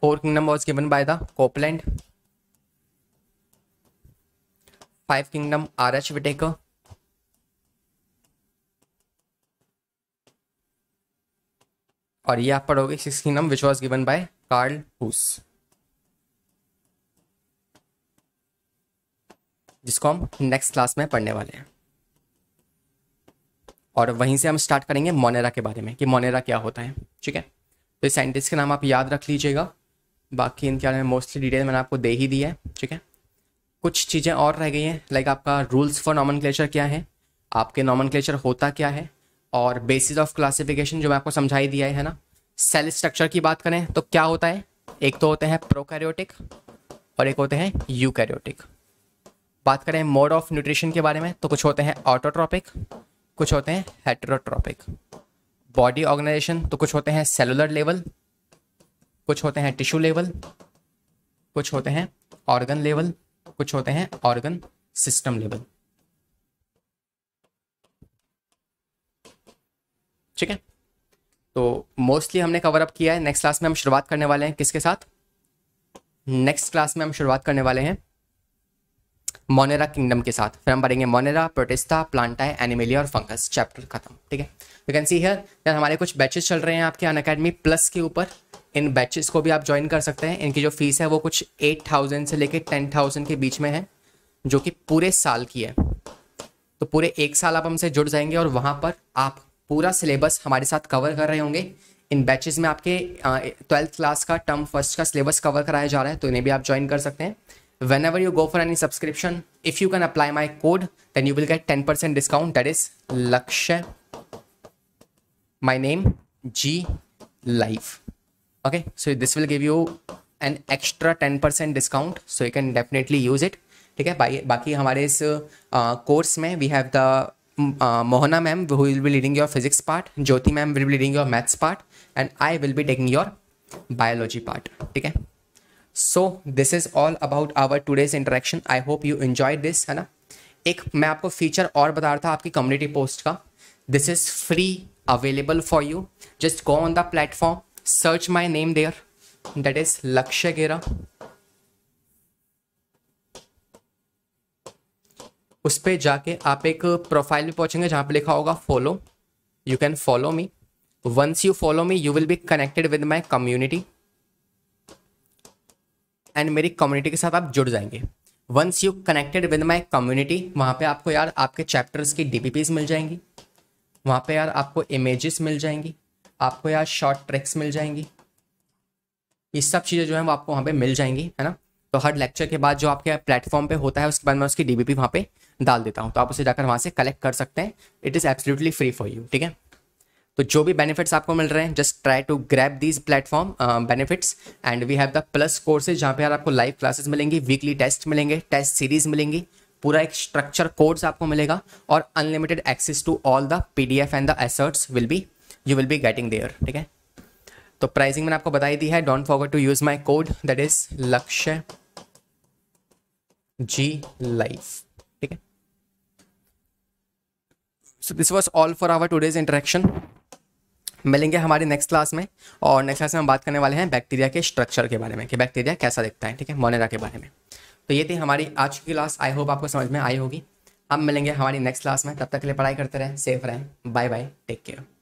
four kingdom was given by the Copeland five kingdom R H Whittaker और ये आप पढ़ोगे six kingdom which was given by Carl Woese जिसको हम next class में पढ़ने वाले हैं और वहीं से हम स्टार्ट करेंगे मोनेरा के बारे में कि मोनेरा क्या होता है ठीक है तो इस साइंटिस्ट का नाम आप याद रख लीजिएगा बाकी इनके बारे में मोस्टली डिटेल मैंने आपको दे ही दी है ठीक है कुछ चीज़ें और रह गई हैं लाइक आपका रूल्स फॉर नॉमन क्या है आपके नॉमन होता क्या है और बेसिस ऑफ क्लासिफिकेशन जो मैं आपको समझाई दिया है ना सेल स्ट्रक्चर की बात करें तो क्या होता है एक तो होते हैं प्रोकैरियोटिक और एक होते हैं यूकैरियोटिक बात करें मोड ऑफ न्यूट्रिशन के बारे में तो कुछ होते हैं ऑटोट्रॉपिक कुछ होते हैं हेट्रोट्रॉपिक बॉडी ऑर्गेनाइजेशन तो कुछ होते हैं सेलुलर लेवल कुछ होते हैं टिश्यू लेवल कुछ होते हैं ऑर्गन लेवल कुछ होते हैं ऑर्गन सिस्टम लेवल ठीक है तो मोस्टली हमने कवर अप किया है नेक्स्ट क्लास में हम शुरुआत करने वाले हैं किसके साथ नेक्स्ट क्लास में हम शुरुआत करने वाले हैं मोनेरा किंगडम के साथ फिर हम पढ़ेंगे मोनेरा प्रोटेस्टा प्लांटा एनिमेलिया और फंगस चैप्टर खत्म ठीक है यू कैन सी हियर हमारे कुछ बैचेस चल रहे हैं आपके अन अकेडमी प्लस के ऊपर इन बैचेस को भी आप ज्वाइन कर सकते हैं इनकी जो फीस है वो कुछ एट थाउजेंड से लेकर टेन थाउजेंड के बीच में है जो कि पूरे साल की है तो पूरे एक साल आप हमसे जुड़ जाएंगे और वहाँ पर आप पूरा सिलेबस हमारे साथ कवर कर रहे होंगे इन बैचेस में आपके ट्वेल्थ क्लास का टर्म फर्स्ट का सिलेबस कवर कराया जा रहा है तो इन्हें भी आप ज्वाइन कर सकते हैं whenever you go for any subscription if you can apply my code then you will get 10% discount that is Lakshya, my name g life okay so this will give you an extra 10% discount so you can definitely use it ठीक है बाकी हमारे इस course में we have the Mohana ma'am who will be leading your physics part Jyoti ma'am will be leading your maths part and I will be taking your biology part ठीक है so this is all about our today's interaction I hope you enjoy this है ना एक मैं आपको feature और बता रहा था आपकी कम्युनिटी पोस्ट का this is free available for you just go on the platform search my name there that is Lakshya Gera उस पर जाके आप एक प्रोफाइल भी पहुंचेंगे जहां पे लिखा होगा follow you can follow me once you follow me you will be connected with my community and मेरी कम्युनिटी के साथ आप जुड़ जाएंगे once you connected with my community वहाँ पे आपको यार आपके चैप्टर्स की डी मिल जाएंगी वहाँ पे यार आपको इमेजेस मिल जाएंगी आपको यार शॉर्ट ट्रैक्स मिल जाएंगी ये सब चीज़ें जो है वो आपको वहाँ पे मिल जाएंगी है ना तो हर लेक्चर के बाद जो आपके प्लेटफॉर्म पे होता है उसके बाद मैं उसकी डी बी वहाँ पर डाल देता हूँ तो आप उसे जाकर वहाँ से कलेक्ट कर सकते हैं it is absolutely free for you ठीक है तो जो भी बेनिफिट्स आपको मिल रहे हैं just try to grasp these platform benefits and we have the plus courses जहाँ पे यार आपको लाइव क्लासेस मिलेंगी वीकली टेस्ट मिलेंगे टेस्ट सीरीज मिलेंगी पूरा एक स्ट्रक्चर कोर्स आपको मिलेगा और unlimited access to all the P D F and the assets will be you will be getting there ठीक है तो प्राइसिंग मैंने आपको बताई दी है don't forget to use my code that is Lakshya G life ठीक है so this was all for our today's interaction मिलेंगे हमारे नेक्स्ट क्लास में और नेक्स्ट क्लास में हम बात करने वाले हैं बैक्टीरिया के स्ट्रक्चर के बारे में कि बैक्टीरिया कैसा दिखता है ठीक है मोनेरा के बारे में तो ये थी हमारी आज की क्लास आई होप आपको समझ में आई होगी हम मिलेंगे हमारी नेक्स्ट क्लास में तब तक के लिए पढ़ाई करते रहें सेफ रहें बाय बाय टेक केयर